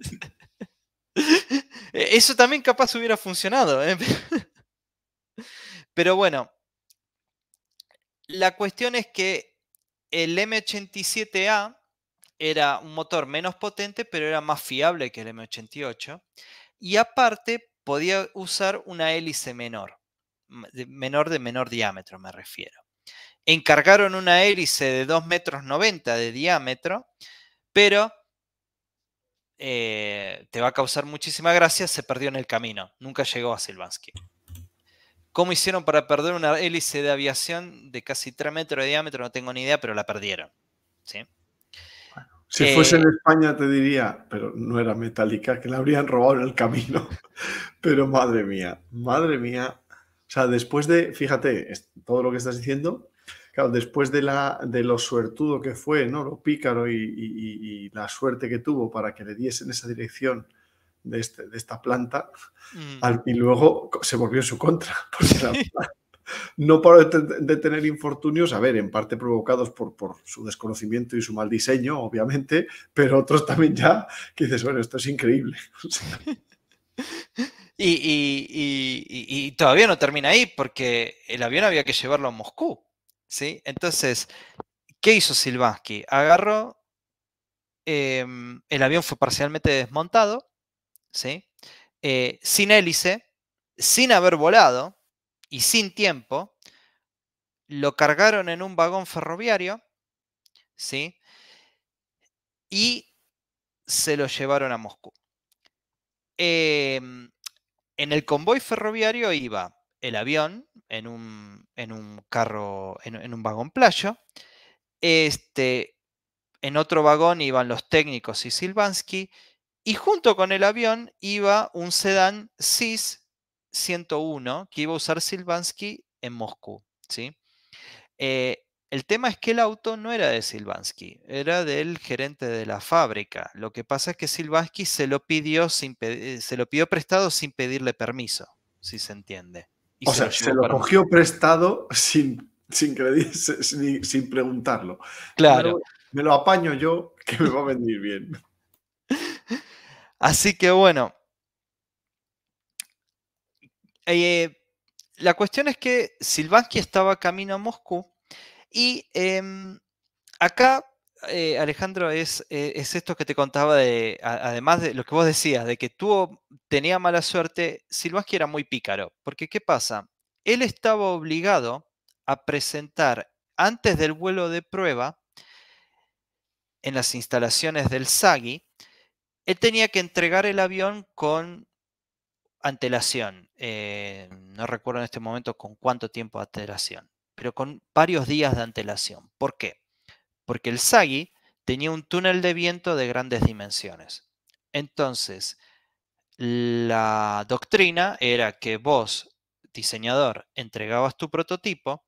E, eso también capaz hubiera funcionado. ¿eh? Pero bueno, la cuestión es que el M87A era un motor menos potente, pero era más fiable que el M88. Y aparte podía usar una hélice menor, menor de menor diámetro me refiero encargaron una hélice de 2 metros 90 de diámetro, pero eh, te va a causar muchísima gracia, se perdió en el camino, nunca llegó a Silvansky. ¿Cómo hicieron para perder una hélice de aviación de casi 3 metros de diámetro? No tengo ni idea, pero la perdieron. si fuese eh, en España te diría, pero no era metálica, que la habrían robado en el camino. pero madre mía, madre mía. O sea, después de, fíjate, todo lo que estás diciendo, después de, la, de lo suertudo que fue, ¿no? Lo pícaro y, la suerte que tuvo para que le diesen esa dirección de, este, de esta planta, mm. y luego se volvió en su contra. no paró de, tener infortunios, a ver, en parte provocados por, por, su desconocimiento y su mal diseño, obviamente, pero otros también ya que dices, bueno, esto es increíble. y, todavía no termina ahí, porque el avión había que llevarlo a Moscú. Entonces, ¿qué hizo Silvansky? Agarró, em, el avión fue parcialmente desmontado, ¿sí? Eh, sin hélice, sin haber volado y sin tiempo, lo cargaron en un vagón ferroviario, ¿sí? Y se lo llevaron a Moscú. Em, en el convoy ferroviario iba el avión en un, carro, en, un vagón playo Este, en otro vagón iban los técnicos y Silvansky. Y junto con el avión iba un sedán CIS 101 que iba a usar Silvansky en Moscú. ¿sí? Eh, el tema es que el auto no era de Silvansky, era del gerente de la fábrica. Lo que pasa es que Silvansky se lo pidió, sin eh, se lo pidió prestado sin pedirle permiso, si se entiende o sea, se lo cogió prestado sin, sin, preguntarlo. Claro. me lo apaño yo, que me va a venir bien. Así que bueno. Eh, la cuestión es que Silvansky estaba camino a Moscú y em, acá eh, Alejandro, eh, es, esto que te contaba, de, además de lo que vos decías, de que tú tenía mala suerte, que era muy pícaro, porque ¿qué pasa? Él estaba obligado a presentar antes del vuelo de prueba, en las instalaciones del SAGI, él tenía que entregar el avión con antelación. Eh, no recuerdo en este momento con cuánto tiempo de antelación, pero con varios días de antelación. ¿Por qué? porque el Sagi tenía un túnel de viento de grandes dimensiones. Entonces, la doctrina era que vos, diseñador, entregabas tu prototipo,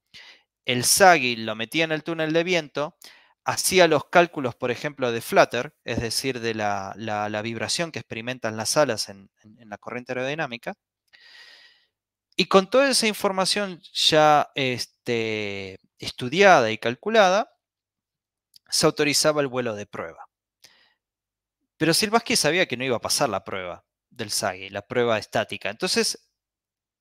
el Sagi lo metía en el túnel de viento, hacía los cálculos, por ejemplo, de flutter, es decir, de la, vibración que experimentan las alas en, la corriente aerodinámica. Y con toda esa información ya este, estudiada y calculada, se autorizaba el vuelo de prueba. Pero Silvaski sabía que no iba a pasar la prueba del SAGI, la prueba estática. Entonces,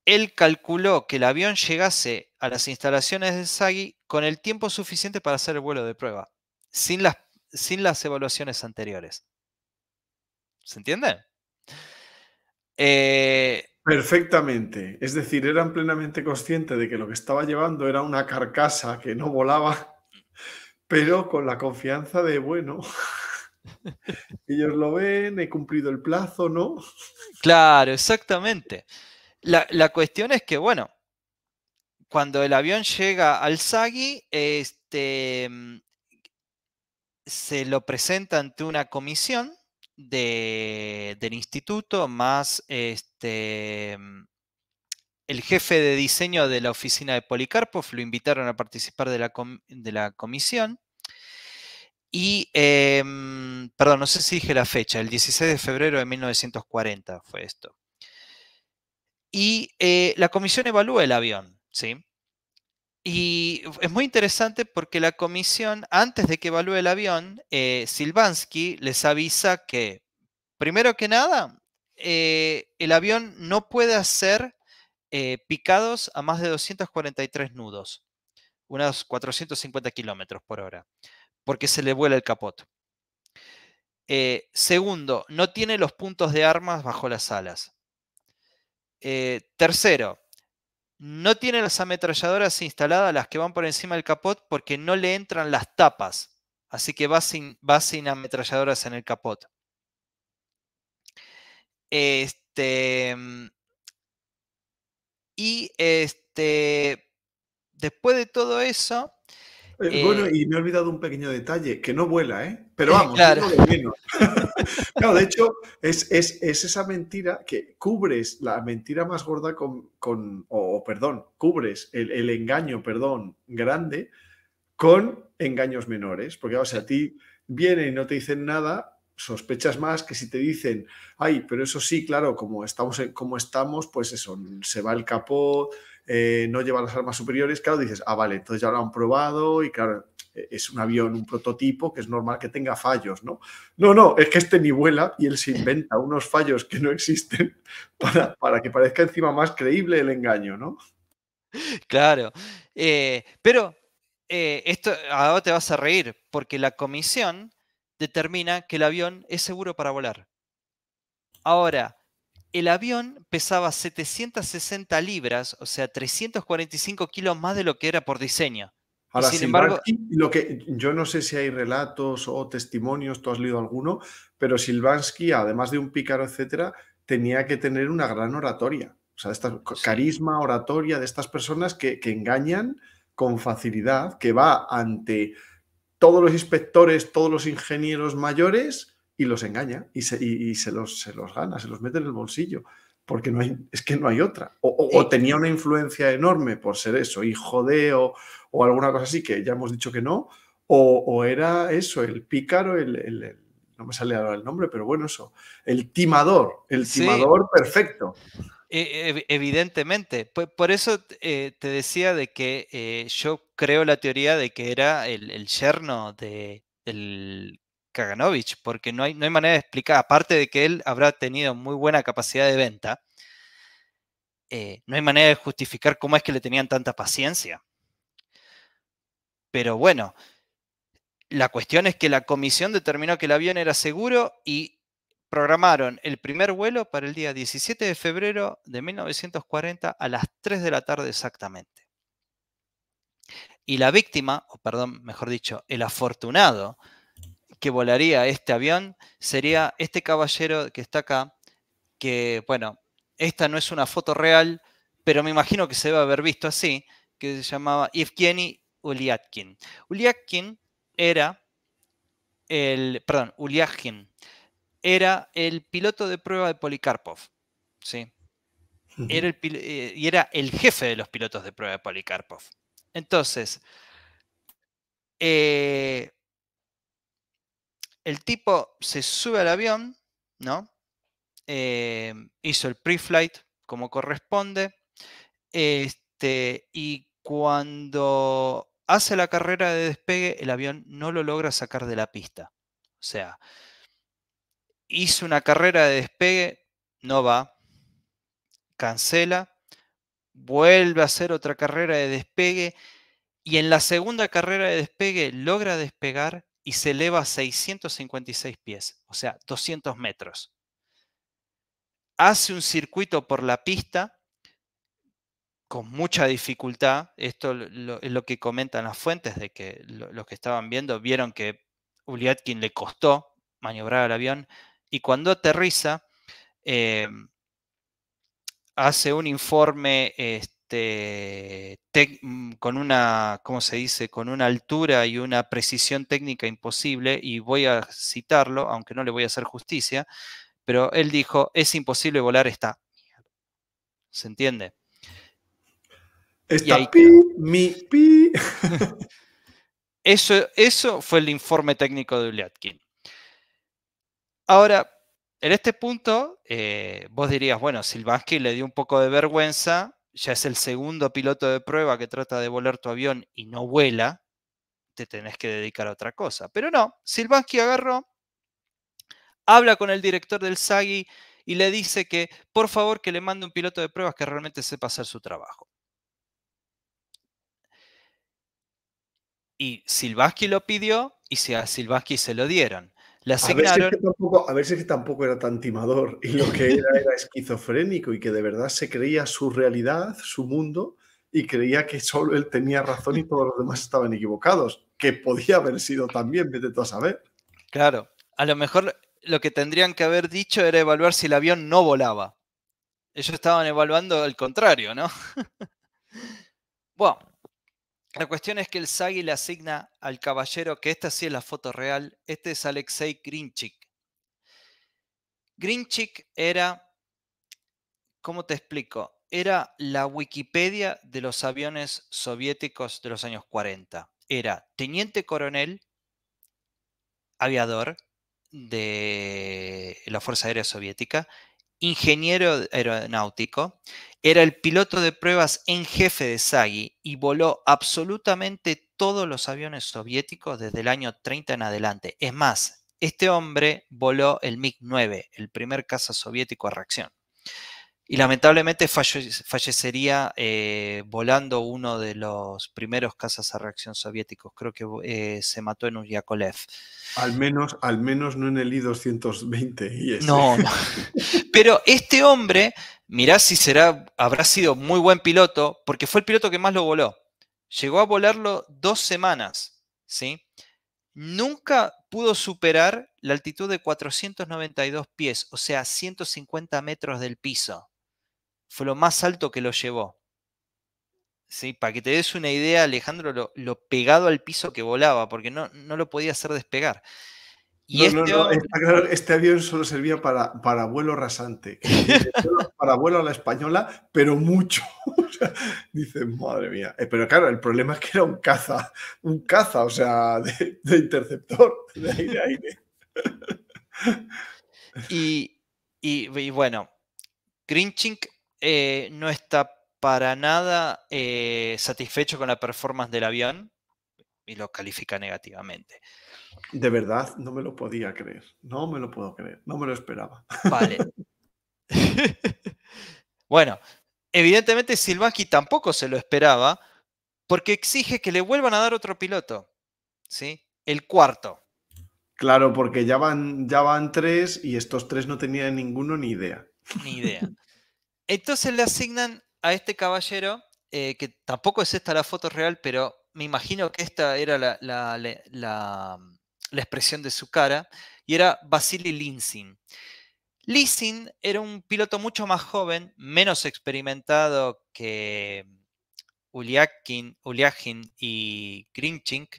él calculó que el avión llegase a las instalaciones del SAGI con el tiempo suficiente para hacer el vuelo de prueba, sin las, sin las evaluaciones anteriores. ¿Se entiende? Eh, Perfectamente. Es decir, eran plenamente conscientes de que lo que estaba llevando era una carcasa que no volaba pero con la confianza de, bueno, ellos lo ven, he cumplido el plazo, ¿no? Claro, exactamente. La, cuestión es que, bueno, cuando el avión llega al Sagi, este, se lo presenta ante una comisión del instituto más este, el jefe de diseño de la oficina de Policarpov, lo invitaron a participar de la, comisión. Y, em, perdón, no sé si dije la fecha, el 16 de febrero de 1940 fue esto. Y eh, la comisión evalúa el avión, ¿sí? Y es muy interesante porque la comisión, antes de que evalúe el avión, eh, Silvansky les avisa que, primero que nada, eh, el avión no puede hacer eh, picados a más de 243 nudos, unos 450 kilómetros por hora, porque se le vuela el capot. Eh, segundo, no tiene los puntos de armas bajo las alas. Eh, tercero, no tiene las ametralladoras instaladas, las que van por encima del capot, porque no le entran las tapas. Así que va sin, va sin ametralladoras en el capot. Este, mm, y este, después de todo eso... Eh, bueno, eh y me he olvidado un pequeño detalle, que no vuela, ¿eh? Pero vamos, claro. de de hecho, es, es, esa mentira que cubres la mentira más gorda con, o, perdón, cubres el, engaño, perdón, grande con engaños menores, porque, o sea, a ti vienen y no te dicen nada sospechas más que si te dicen, ay, pero eso sí, claro, como estamos, como estamos pues eso, se va el capó, eh, no lleva las armas superiores, claro, dices, ah, vale, entonces ya lo han probado y claro, e-, es un avión, un prototipo, que es normal que tenga fallos, ¿no? No, no, es que este ni vuela y él se inventa unos fallos que no existen para, para que parezca encima más creíble el engaño, ¿no? Claro, eh, pero eh, esto ahora te vas a reír, porque la comisión determina que el avión es seguro para volar. Ahora, el avión pesaba 760 libras, o sea, 345 kilos más de lo que era por diseño. Ahora, sin, embargo, lo que yo no sé si hay relatos o testimonios, tú has leído alguno, pero Silvansky, además de un pícaro, etcétera, tenía que tener una gran oratoria. O sea, esta carisma, oratoria de estas personas que, que engañan con facilidad, que va ante todos los inspectores, todos los ingenieros mayores y los engaña y se, los, se los gana, se los mete en el bolsillo porque no hay, es que no hay otra. O, tenía una influencia enorme por ser eso, hijo de o, alguna cosa así, que ya hemos dicho que no, o, era eso, el pícaro, el, no me sale ahora el nombre, pero bueno, eso, el timador, el timador perfecto. E, e, evidentemente, por, eso eh, te decía de que eh, yo creo la teoría de que era el, yerno de, del Kaganovich, porque no hay manera de explicar, aparte de que él habrá tenido muy buena capacidad de venta, eh, no hay manera de justificar cómo es que le tenían tanta paciencia. Pero bueno, la cuestión es que la comisión determinó que el avión era seguro y programaron el primer vuelo para el día 17 de febrero de 1940 a las 3 de la tarde exactamente. Y la víctima, o perdón, mejor dicho, el afortunado que volaría este avión sería este caballero que está acá, que bueno, esta no es una foto real, pero me imagino que se debe haber visto así, que se llamaba Evgeny Uliatkin. Uliatkin era el, perdón, Uliatkin era el piloto de prueba de Polikarpov. ¿sí? Era el, eh, y era el jefe de los pilotos de prueba de Polikarpov. Entonces, eh, el tipo se sube al avión, ¿no? Eh, hizo el pre-flight como corresponde. Este, y cuando hace la carrera de despegue, el avión no lo logra sacar de la pista. O sea, hizo una carrera de despegue, no va, cancela, vuelve a hacer otra carrera de despegue y en la segunda carrera de despegue logra despegar y se eleva a 656 pies, o sea, 200 metros. Hace un circuito por la pista con mucha dificultad, esto es lo que comentan las fuentes de que los que estaban viendo vieron que Uliatkin le costó maniobrar el avión, y cuando aterriza eh, hace un informe este, mm, con una, ¿cómo se dice? Con una altura y una precisión técnica imposible, y voy a citarlo, aunque no le voy a hacer justicia, pero él dijo, es imposible volar esta. ¿Se entiende? Esta mi pi. eso, eso fue el informe técnico de Uliatkin. Ahora, en este punto, eh, vos dirías, bueno, Silvansky le dio un poco de vergüenza, ya es el segundo piloto de prueba que trata de volar tu avión y no vuela, te tenés que dedicar a otra cosa. Pero no, Silvansky agarró, habla con el director del SAGI y le dice que por favor que le mande un piloto de pruebas que realmente sepa hacer su trabajo. Y Silvaski lo pidió y a Silvaski se lo dieron a, ver si que tampoco, era tan timador y lo que era era esquizofrénico y que de verdad se creía su realidad, su mundo y creía que solo él tenía razón y todos los demás estaban equivocados, que podía haber sido también, vete tú a saber. Claro, a lo mejor lo que tendrían que haber dicho era evaluar si el avión no volaba. Ellos estaban evaluando al contrario, ¿no? bueno, la cuestión es que el Sagi le asigna al caballero, que esta sí es la foto real, este es Alexei Grinchik. Grinchik era, ¿cómo te explico? Era la Wikipedia de los aviones soviéticos de los años 40. Era teniente coronel, aviador de la Fuerza Aérea Soviética ingeniero aeronáutico, era el piloto de pruebas en jefe de Sagi y voló absolutamente todos los aviones soviéticos desde el año 30 en adelante. Es más, este hombre voló el MiG-9, el primer caza soviético a reacción y lamentablemente fallecería eh, volando uno de los primeros cazas a reacción soviéticos. Creo que eh, se mató en un Al menos, al menos no en el I-220. No, Pero este hombre, mirá si será, habrá sido muy buen piloto, porque fue el piloto que más lo voló. Llegó a volarlo dos semanas, ¿sí? Nunca pudo superar la altitud de 492 pies, o sea, 150 metros del piso fue lo más alto que lo llevó. ¿Sí? Para que te des una idea, Alejandro, lo, pegado al piso que volaba, porque no, lo podía hacer despegar. Y este... este avión solo servía para, para vuelo rasante, para vuelo a la española, pero mucho. dice madre mía. Eh, pero claro, el problema es que era un caza, un caza, o sea, de, interceptor, de aire aire. y, y, bueno, Grinching... Eh, no está para nada eh, satisfecho con la performance del avión y lo califica negativamente. De verdad, no me lo podía creer. No me lo puedo creer. No me lo esperaba. Vale. bueno, evidentemente Silvaki tampoco se lo esperaba porque exige que le vuelvan a dar otro piloto. ¿Sí? El cuarto. Claro, porque ya van, ya van tres y estos tres no tenían ninguno ni idea. Ni idea. Entonces le asignan a este caballero, eh, que tampoco es esta la foto real, pero me imagino que esta era la, mm, expresión de su cara, y era Vasily Linsin. Linsin era un piloto mucho más joven, menos experimentado que Uliakin, y Grinchink,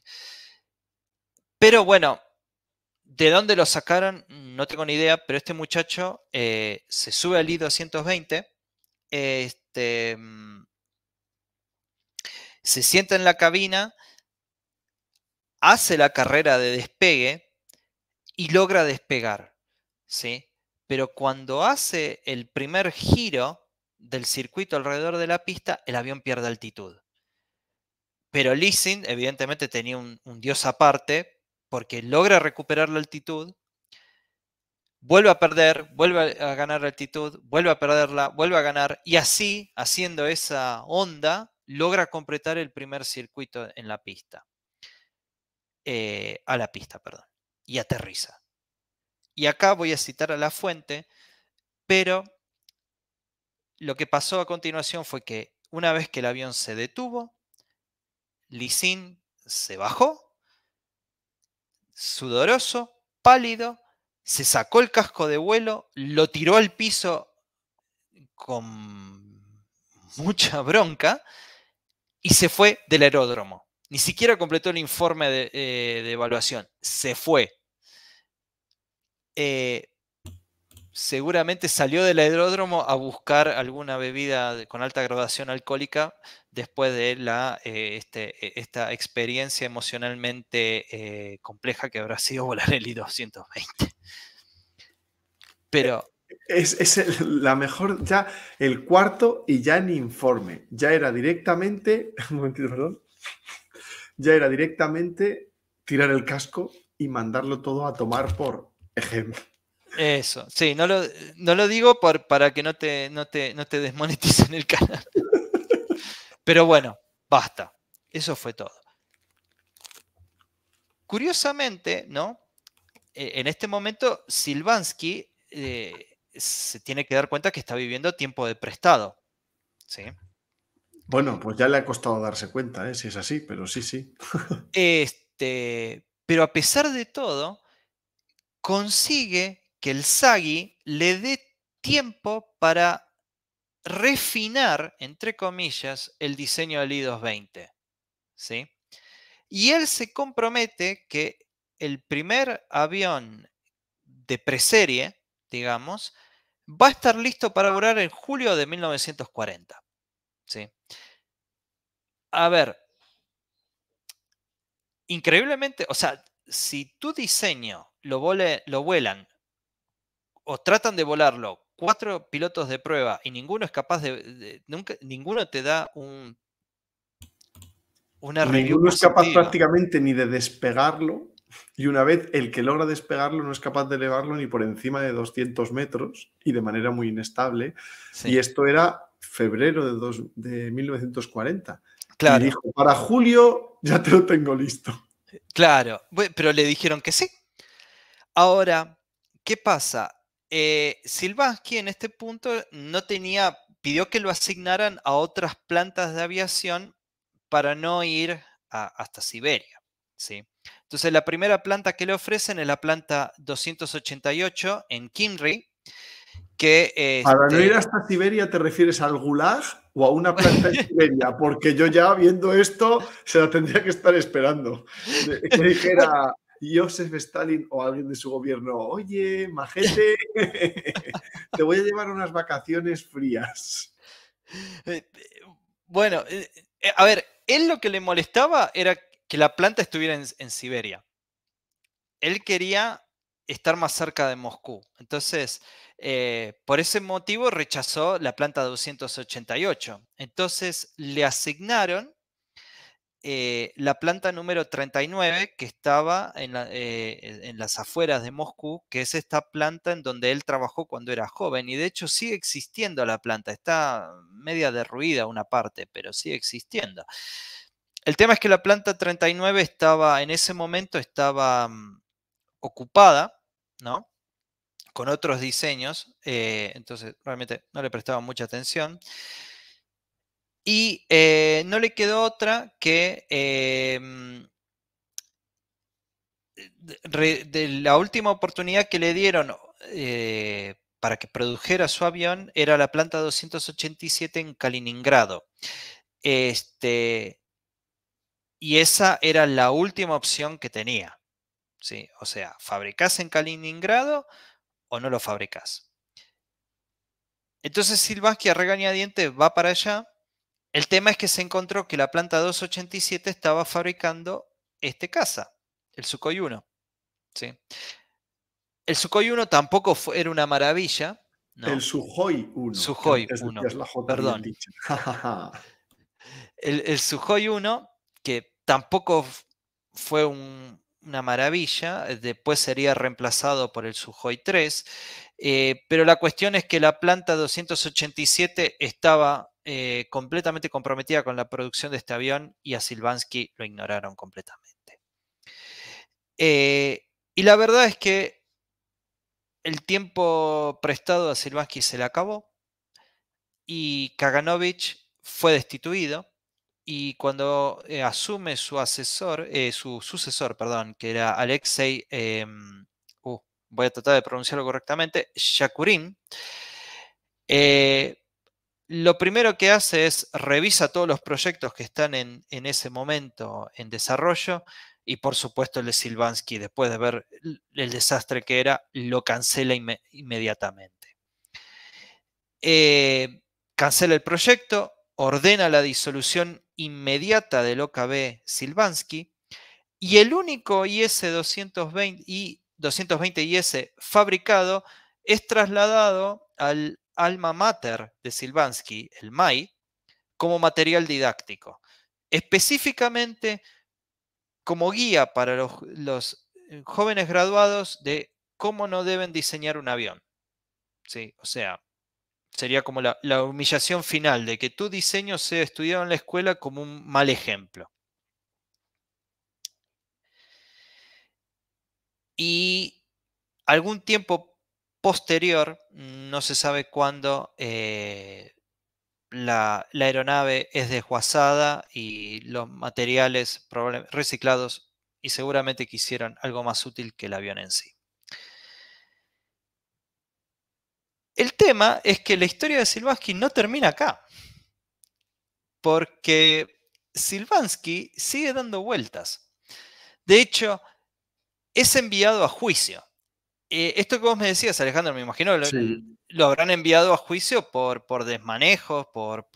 pero bueno, de dónde lo sacaron no tengo ni idea, pero este muchacho eh, se sube al I-220 este, mm, se sienta en la cabina, hace la carrera de despegue y logra despegar. ¿sí? Pero cuando hace el primer giro del circuito alrededor de la pista, el avión pierde altitud. Pero Lissing, evidentemente, tenía un dios aparte porque logra recuperar la altitud vuelve a perder, vuelve a ganar altitud, vuelve a perderla, vuelve a ganar y así, haciendo esa onda, logra completar el primer circuito en la pista. Eh, a la pista, perdón. Y aterriza. Y acá voy a citar a la fuente, pero lo que pasó a continuación fue que una vez que el avión se detuvo, Lisin se bajó, sudoroso, pálido, se sacó el casco de vuelo, lo tiró al piso con mucha bronca y se fue del aeródromo. Ni siquiera completó el informe de, eh, evaluación, se fue. Eh, seguramente salió del aeródromo a buscar alguna bebida con alta graduación alcohólica después de la, eh, este, e, esta experiencia emocionalmente eh, compleja que habrá sido volar el I-220. Pero... Es, la mejor, ya el cuarto y ya en informe, ya era directamente, un momentito, perdón, ya era directamente tirar el casco y mandarlo todo a tomar por ejemplo. Eso, sí, no lo, no lo digo para que no te, no, te, desmoneticen el canal. Pero bueno, basta. Eso fue todo. Curiosamente, ¿no? E, en este momento, Silvansky eh, se tiene que dar cuenta que está viviendo tiempo de prestado. ¿Sí? Bueno, pues ya le ha costado darse cuenta, ¿eh? si es así, pero sí, sí. este, pero a pesar de todo, consigue que el Sagi le dé tiempo para refinar, entre comillas, el diseño del I220. ¿sí? Y él se compromete que el primer avión de preserie, digamos, va a estar listo para volar en julio de 1940. ¿sí? A ver, increíblemente, o sea, si tu diseño lo vuelan o tratan de volarlo cuatro pilotos de prueba y ninguno es capaz de, ninguno te da un una ninguno es capaz prácticamente ni de despegarlo y una vez el que logra despegarlo no es capaz de elevarlo ni por encima de 200 metros y de manera muy inestable y esto era febrero de, de 1940 claro y dijo para julio ya te lo tengo listo claro pero le dijeron que sí ahora qué pasa eh, Silvansky en este punto no tenía, pidió que lo asignaran a otras plantas de aviación para no ir hasta Siberia. ¿sí? Entonces la primera planta que le ofrecen es la planta 288 en Kinry. que... para no ir este hasta Siberia te refieres al Gulag o a una planta en Siberia, porque yo ya viendo esto se la tendría que estar esperando. Que dijera... Joseph Stalin o alguien de su gobierno, oye, majete, te voy a llevar unas vacaciones frías. Eh, bueno, eh, eh, a ver, él lo que le molestaba era que la planta estuviera en, Siberia. Él quería estar más cerca de Moscú. Entonces, por ese motivo rechazó la planta 288. Entonces, le asignaron eh, la planta número 39 que estaba eh, e, en, las afueras de Moscú, que es esta planta en donde él trabajó cuando era joven y de hecho sigue existiendo la planta, está media derruida una parte, pero sigue existiendo. El tema es que la planta 39 estaba, en ese momento estaba mm, ocupada, ¿no? Con otros diseños, eh, entonces realmente no le prestaba mucha atención. Y eh, no le quedó otra que em, la última oportunidad que le dieron eh, para que produjera su avión era la planta 287 en Kaliningrado. Este, y esa era la última opción que tenía. ¿sí? O sea, fabricás en Kaliningrado o no lo fabricas Entonces Silvaski a regañadientes va para allá el tema es que se encontró que la planta 287 estaba fabricando este casa, el Sukhoi 1. El Sukhoi 1 tampoco era una maravilla. El Sukhoi 1. Sukhoi 1. perdón. el, el Sukhoi 1, que tampoco fue una maravilla, después sería reemplazado por el Sukhoi 3, eh, pero la cuestión es que la planta 287 estaba eh, completamente comprometida con la producción de este avión y a Silvansky lo ignoraron completamente. Eh, y la verdad es que el tiempo prestado a Silvansky se le acabó y Kaganovich fue destituido y cuando eh, asume su asesor, su sucesor, perdón, que era Alexei, uh, voy a tratar de pronunciarlo correctamente, Shakurin, lo primero que hace es revisa todos los proyectos que están en, ese momento en desarrollo y por supuesto el de Silvansky, después de ver el desastre que era, lo cancela inmediatamente. Eh, cancela el proyecto, ordena la disolución inmediata del OKB Silvansky y el único IS-220 y 220 IS fabricado es trasladado al alma mater de Silvansky, el MAI, como material didáctico. Específicamente como guía para los, eh, jóvenes graduados de cómo no deben diseñar un avión. ¿Sí? O sea, sería como la, la, humillación final de que tu diseño sea estudiado en la escuela como un mal ejemplo. Y algún tiempo posterior, no se sabe cuándo eh, la, la, aeronave es desguazada y los materiales reciclados y seguramente que algo más útil que el avión en sí. El tema es que la historia de Silvansky no termina acá, porque Silvansky sigue dando vueltas. De hecho, es enviado a juicio eh, esto que vos me decías, Alejandro, me imagino lo, habrán enviado a juicio por, por desmanejos, por,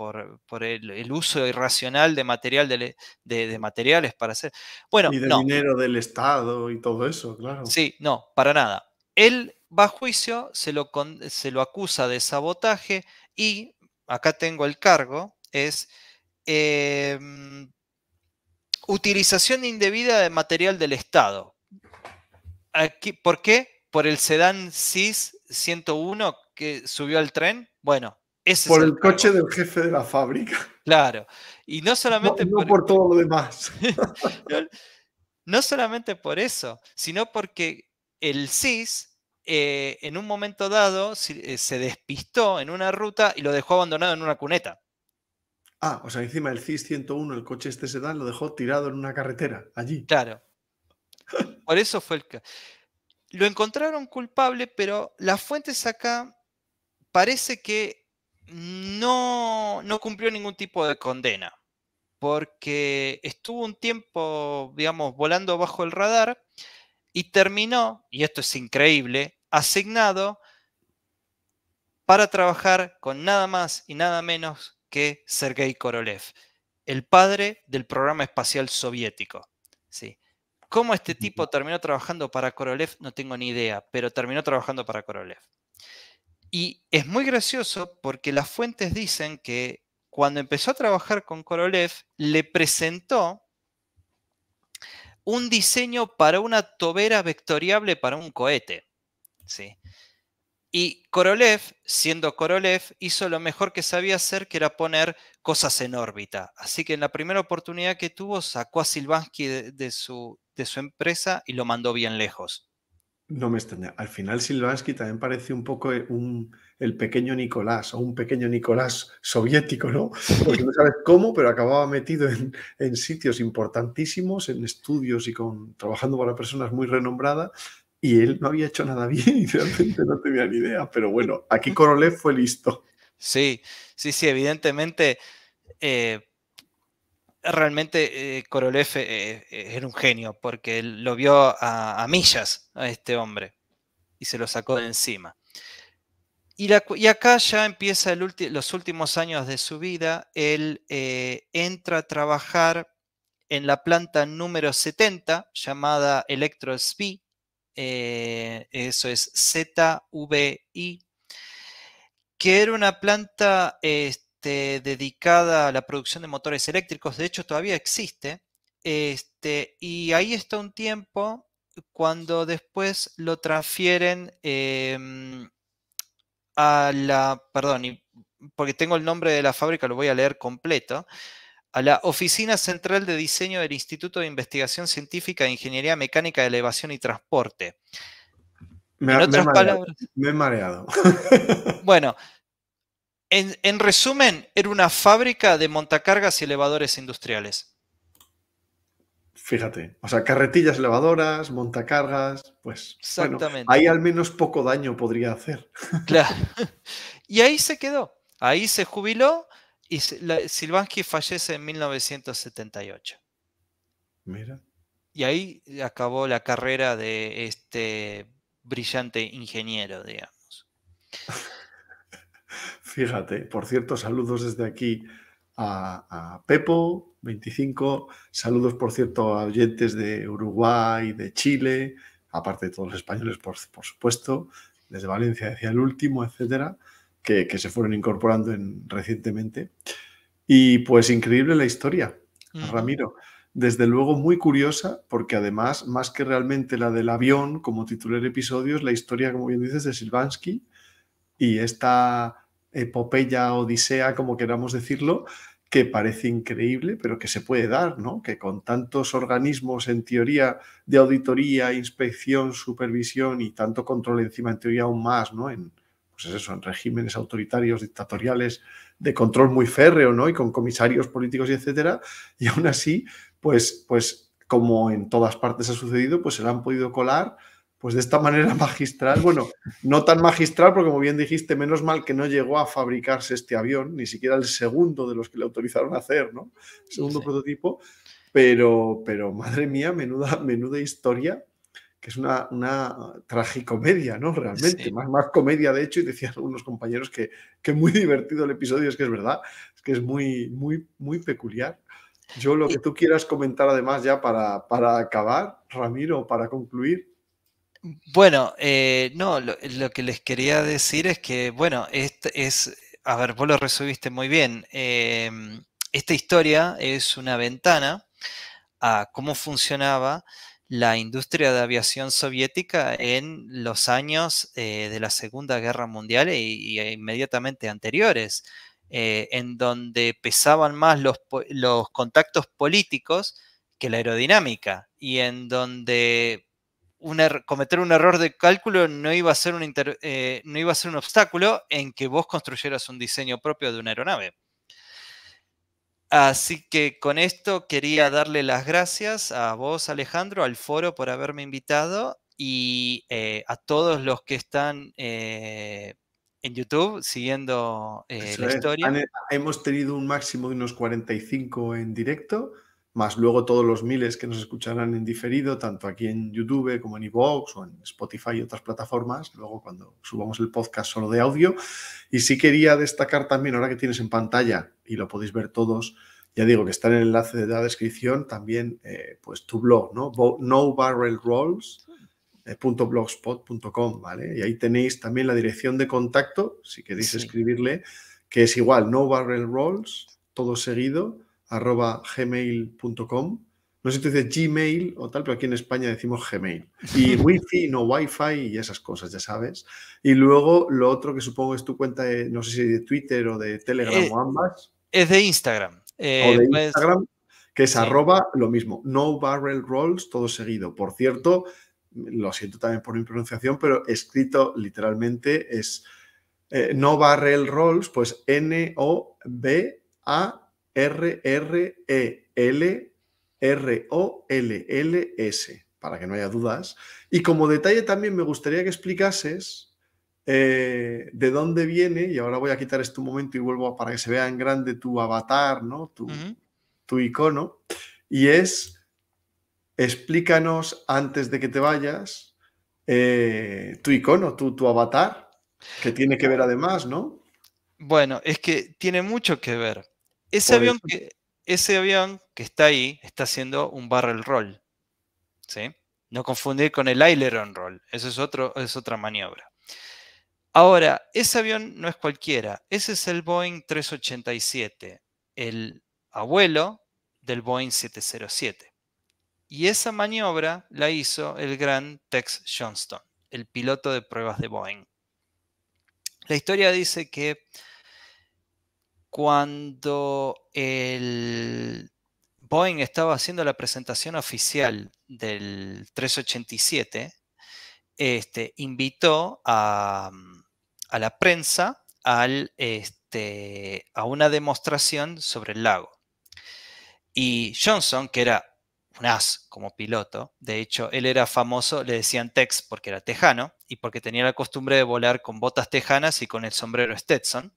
el, uso irracional de, material e, de, materiales para hacer. Bueno, y de dinero del Estado y todo eso, claro. Sí, no, para nada. Él va a juicio, se lo, se lo acusa de sabotaje y acá tengo el cargo, es em, utilización indebida de material del Estado. Aquí, ¿Por qué? por el sedán CIS 101 que subió al tren. Bueno, ese por es el, el coche del jefe de la fábrica. Claro. Y no solamente no por, todo lo demás. no, solamente por eso, sino porque el CIS eh, en un momento dado eh, se despistó en una ruta y lo dejó abandonado en una cuneta. Ah, o sea, encima el CIS 101, el coche este sedán, lo dejó tirado en una carretera, allí. Claro. Por eso fue el... Lo encontraron culpable, pero las fuentes acá parece que no, no cumplió ningún tipo de condena, porque estuvo un tiempo, digamos, volando bajo el radar y terminó, y esto es increíble, asignado para trabajar con nada más y nada menos que Sergei Korolev, el padre del programa espacial soviético. Sí. Cómo este tipo terminó trabajando para Korolev no tengo ni idea, pero terminó trabajando para Korolev. Y es muy gracioso porque las fuentes dicen que cuando empezó a trabajar con Korolev, le presentó un diseño para una tobera vectoriable para un cohete. ¿sí? Y Korolev, siendo Korolev, hizo lo mejor que sabía hacer, que era poner cosas en órbita. Así que en la primera oportunidad que tuvo, sacó a Silvansky de, su, de su empresa y lo mandó bien lejos. No me extraña. Al final Silvansky también parece un poco eh, el pequeño Nicolás o un pequeño Nicolás soviético, ¿no? Porque no sabes cómo, pero acababa metido en, sitios importantísimos, en estudios y con, trabajando para personas muy renombradas y él no había hecho nada bien y realmente no tenía ni idea. Pero bueno, aquí Korolev fue listo. Sí, sí, sí, evidentemente. Eh, realmente Korolev eh, eh, era un genio porque lo vio a, millas a este hombre y se lo sacó de encima. Y, acá ya empieza los últimos años de su vida. Él entra a trabajar en la planta número 70 llamada Electro eh, eso es ZVI, que era una planta este, dedicada a la producción de motores eléctricos, de hecho todavía existe, este, y ahí está un tiempo cuando después lo transfieren em, a la, perdón, porque tengo el nombre de la fábrica, lo voy a leer completo, a la Oficina Central de Diseño del Instituto de Investigación Científica de Ingeniería Mecánica de Elevación y Transporte. Me, he mareado, bueno, en, resumen, era una fábrica de montacargas y elevadores industriales. Fíjate, o sea, carretillas elevadoras, montacargas, pues Exactamente. ahí al menos poco daño podría hacer. Claro. Y ahí se quedó, ahí se jubiló y Silvansky fallece en 1978. Mira. Y ahí acabó la carrera de este brillante ingeniero, digamos. Fíjate, por cierto, saludos desde aquí a, Pepo, 25. Saludos, por cierto, a oyentes de Uruguay, de Chile, aparte de todos los españoles, por, por supuesto, desde Valencia decía el último, etcétera que, se fueron incorporando en, recientemente. Y pues increíble la historia, Ramiro. Desde luego muy curiosa, porque además, más que realmente la del avión como titular episodio, es la historia, como bien dices, de Silvansky y esta epopeya, odisea, como queramos decirlo, que parece increíble, pero que se puede dar, ¿no? Que con tantos organismos en teoría de auditoría, inspección, supervisión y tanto control encima, en teoría aún más, ¿no? En, pues es eso, en regímenes autoritarios, dictatoriales, de control muy férreo, ¿no? Y con comisarios políticos y etcétera. Y aún así, pues, pues como en todas partes ha sucedido, pues se la han podido colar pues de esta manera magistral, bueno, no tan magistral, porque como bien dijiste, menos mal que no llegó a fabricarse este avión, ni siquiera el segundo de los que le autorizaron a hacer, ¿no? segundo prototipo, pero, pero madre mía, menuda, menuda historia que es una, una tragicomedia, ¿no? Realmente, más, más comedia de hecho, y decían algunos compañeros que, que muy divertido el episodio, es que es verdad, es que es muy, muy, muy peculiar. Yo lo que tú quieras comentar además ya para, para acabar, Ramiro, para concluir. Bueno, eh, no, lo, que les quería decir es que, bueno, es, a ver, vos lo resumiste muy bien. Em, esta historia es una ventana a cómo funcionaba la industria de aviación soviética en los años eh, de la Segunda Guerra Mundial e, inmediatamente anteriores, eh, en donde pesaban más los, contactos políticos que la aerodinámica y en donde er, cometer un error de cálculo no iba, a ser un eh, no iba a ser un obstáculo en que vos construyeras un diseño propio de una aeronave. Así que con esto quería darle las gracias a vos, Alejandro, al foro por haberme invitado y eh, a todos los que están eh, en YouTube siguiendo eh, la historia. hemos tenido un máximo de unos 45 en directo más luego todos los miles que nos escucharán en diferido, tanto aquí en YouTube como en iVoox o en Spotify y otras plataformas, luego cuando subamos el podcast solo de audio. Y sí quería destacar también, ahora que tienes en pantalla y lo podéis ver todos, ya digo que está en el enlace de la descripción, también eh, pues tu blog, ¿no? No Barrel Rolls. Eh, .blogspot.com, ¿vale? Y ahí tenéis también la dirección de contacto, si queréis escribirle, que es igual, no barrel rolls, todo seguido, arroba gmail.com. No sé si tú dices Gmail o tal, pero aquí en España decimos Gmail. Y wifi no wifi y esas cosas, ya sabes. Y luego lo otro que supongo es tu cuenta, no sé si de Twitter o de Telegram eh, o ambas. Es de Instagram. Eh, o de Instagram, que es arroba lo mismo. No barrel rolls, todo seguido. Por cierto, lo siento también por mi pronunciación, pero escrito literalmente es eh, no barrel rolls, pues N-O-B-A R-R-E-L-R-O-L-L-S, para que no haya dudas. Y como detalle también me gustaría que explicases eh, de dónde viene, y ahora voy a quitar este momento y vuelvo para que se vea en grande tu avatar, ¿no? Tu, tu icono, y es, explícanos antes de que te vayas eh, tu icono, tu, tu avatar, que tiene que ver además, ¿no? Bueno, es que tiene mucho que ver. Ese avión, que, está ahí está haciendo un barrel roll. ¿sí? No confundir con el aileron roll. Eso es, otro, es otra maniobra. Ahora, ese avión no es cualquiera. Ese es el Boeing 387, el abuelo del Boeing 707. Y esa maniobra la hizo el gran Tex Johnston, el piloto de pruebas de Boeing. La historia dice que cuando el Boeing estaba haciendo la presentación oficial del 387, este, invitó a, mm, la prensa este, a una demostración sobre el lago. Y Johnson, que era un as como piloto, de hecho, él era famoso, le decían Tex porque era tejano y porque tenía la costumbre de volar con botas tejanas y con el sombrero Stetson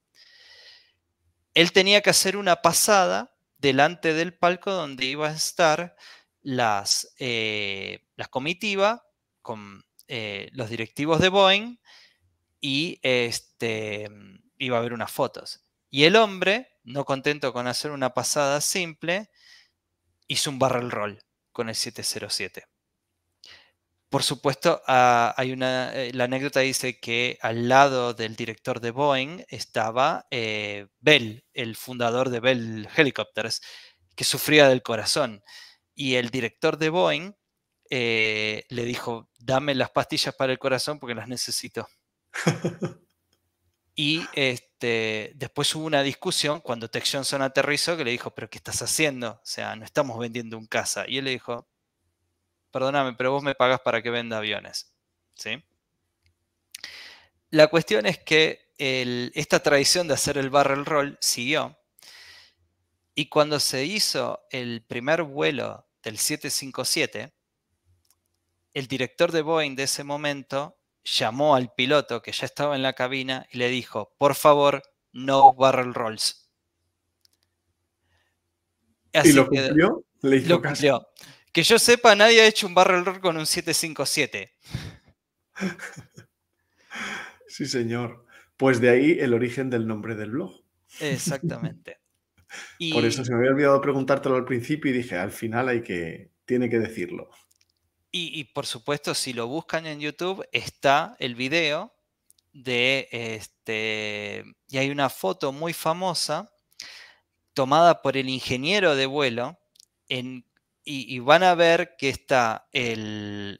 él tenía que hacer una pasada delante del palco donde iba a estar las, eh, comitiva las con eh, los directivos de Boeing y este, iba a haber unas fotos. Y el hombre, no contento con hacer una pasada simple, hizo un barrel roll con el 707. Por supuesto, ah, hay una, eh, la anécdota dice que al lado del director de Boeing estaba eh, Bell, el fundador de Bell Helicopters, que sufría del corazón. Y el director de Boeing eh, le dijo, dame las pastillas para el corazón porque las necesito. y este, después hubo una discusión cuando Tex Johnson aterrizó que le dijo, pero ¿qué estás haciendo? O sea, no estamos vendiendo un casa. Y él le dijo, perdóname, pero vos me pagas para que venda aviones. ¿Sí? La cuestión es que esta tradición de hacer el barrel roll siguió. Y cuando se hizo el primer vuelo del 757, el director de Boeing de ese momento llamó al piloto que ya estaba en la cabina y le dijo, por favor, no barrel rolls. Así ¿Y lo cumplió? ¿Le hizo que yo sepa, nadie ha hecho un barrel roll con un 757. Sí, señor. Pues de ahí el origen del nombre del blog. Exactamente. Y... Por eso se me había olvidado preguntártelo al principio y dije, al final hay que, tiene que decirlo. Y, y por supuesto, si lo buscan en YouTube, está el video de este, y hay una foto muy famosa tomada por el ingeniero de vuelo en y, van a ver que está el,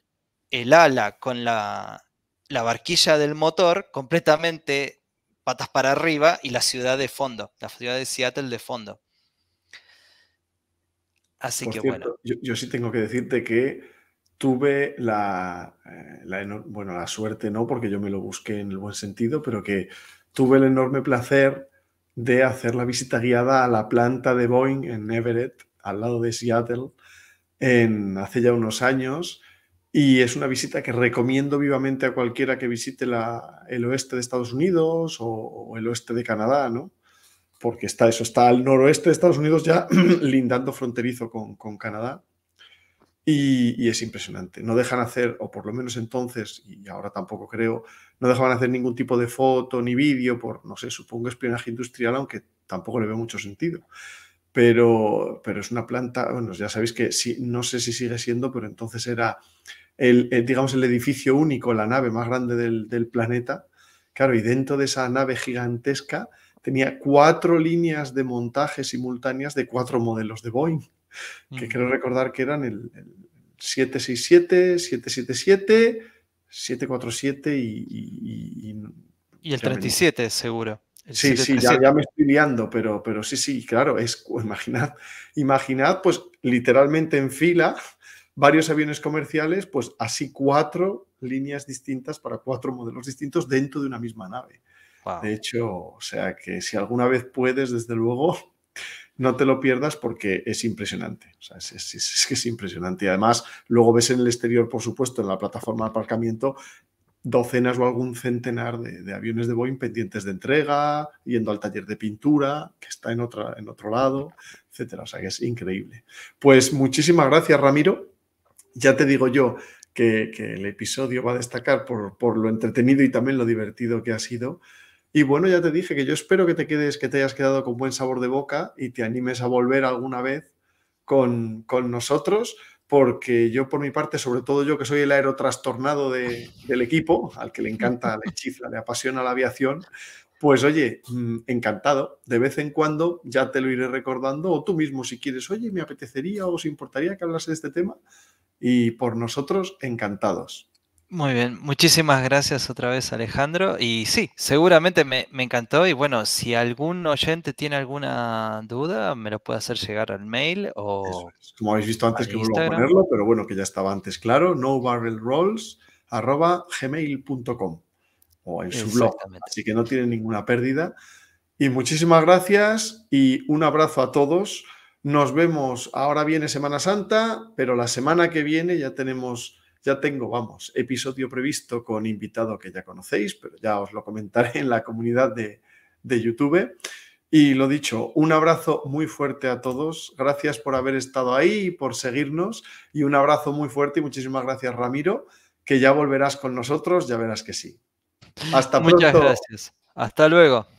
ala con la, barquilla del motor completamente patas para arriba y la ciudad de fondo, la ciudad de Seattle de fondo. Así que bueno. Yo, sí tengo que decirte que tuve la, eh, la, bueno, la suerte no, porque yo me lo busqué en el buen sentido, pero que tuve el enorme placer de hacer la visita guiada a la planta de Boeing en Everett, al lado de Seattle, hace ya unos años y es una visita que recomiendo vivamente a cualquiera que visite la, el oeste de Estados Unidos o, el oeste de Canadá, ¿no? Porque está eso, está al noroeste de Estados Unidos ya lindando fronterizo con, Canadá. Y, y, es impresionante. No dejan hacer, o por lo menos entonces, y ahora tampoco creo, no dejaban hacer ningún tipo de foto ni vídeo por, no sé, supongo espionaje industrial, aunque tampoco le veo mucho sentido pero, pero es una planta, bueno, ya sabéis que si, no sé si sigue siendo, pero entonces era el, eh, digamos, el edificio único, la nave más grande del, planeta. Claro, y dentro de esa nave gigantesca tenía cuatro líneas de montaje simultáneas de cuatro modelos de Boeing, que creo recordar que eran el, 767, 777, 747 y... Y, y, y el 37 seguro. Sí, sí, ya, me estoy liando, pero, pero sí, sí, claro, es, imaginad, imaginad, pues literalmente en fila, varios aviones comerciales, pues así cuatro líneas distintas para cuatro modelos distintos dentro de una misma nave. De hecho, o sea que si alguna vez puedes, desde luego, no te lo pierdas porque es impresionante. es, que es impresionante. Y además, luego ves en el exterior, por supuesto, en la plataforma de aparcamiento, docenas o algún centenar de, aviones de Boeing pendientes de entrega, yendo al taller de pintura, que está en, otra, en otro lado, etcétera. O sea, que es increíble. Pues muchísimas gracias, Ramiro. Ya te digo yo que, el episodio va a destacar por, lo entretenido y también lo divertido que ha sido. Y bueno, ya te dije que yo espero que te quedes, que te hayas quedado con buen sabor de boca y te animes a volver alguna vez con, con nosotros porque yo por mi parte, sobre todo yo que soy el aerotrastornado de, del equipo, al que le encanta, la chifla, le apasiona la aviación, pues oye, mm, encantado. De vez en cuando ya te lo iré recordando, o tú mismo si quieres, oye, me apetecería o os importaría que hablase de este tema. Y por nosotros, encantados. Muy bien, muchísimas gracias otra vez Alejandro. Y sí, seguramente me, encantó. Y bueno, si algún oyente tiene alguna duda, me lo puede hacer llegar al mail o... Como habéis visto antes que vuelvo a ponerlo, pero bueno, que ya estaba antes claro, nobarrelrolls.gmail.com o en su blog. Así que no tiene ninguna pérdida. Y muchísimas gracias y un abrazo a todos. Nos vemos, ahora viene Semana Santa, pero la semana que viene ya tenemos ya tengo, vamos, episodio previsto con invitado que ya conocéis, pero ya os lo comentaré en la comunidad de, de YouTube. Y lo dicho, un abrazo muy fuerte a todos. Gracias por haber estado ahí por seguirnos. Y un abrazo muy fuerte y muchísimas gracias, Ramiro, que ya volverás con nosotros, ya verás que sí. Hasta pronto. Muchas gracias. Hasta luego.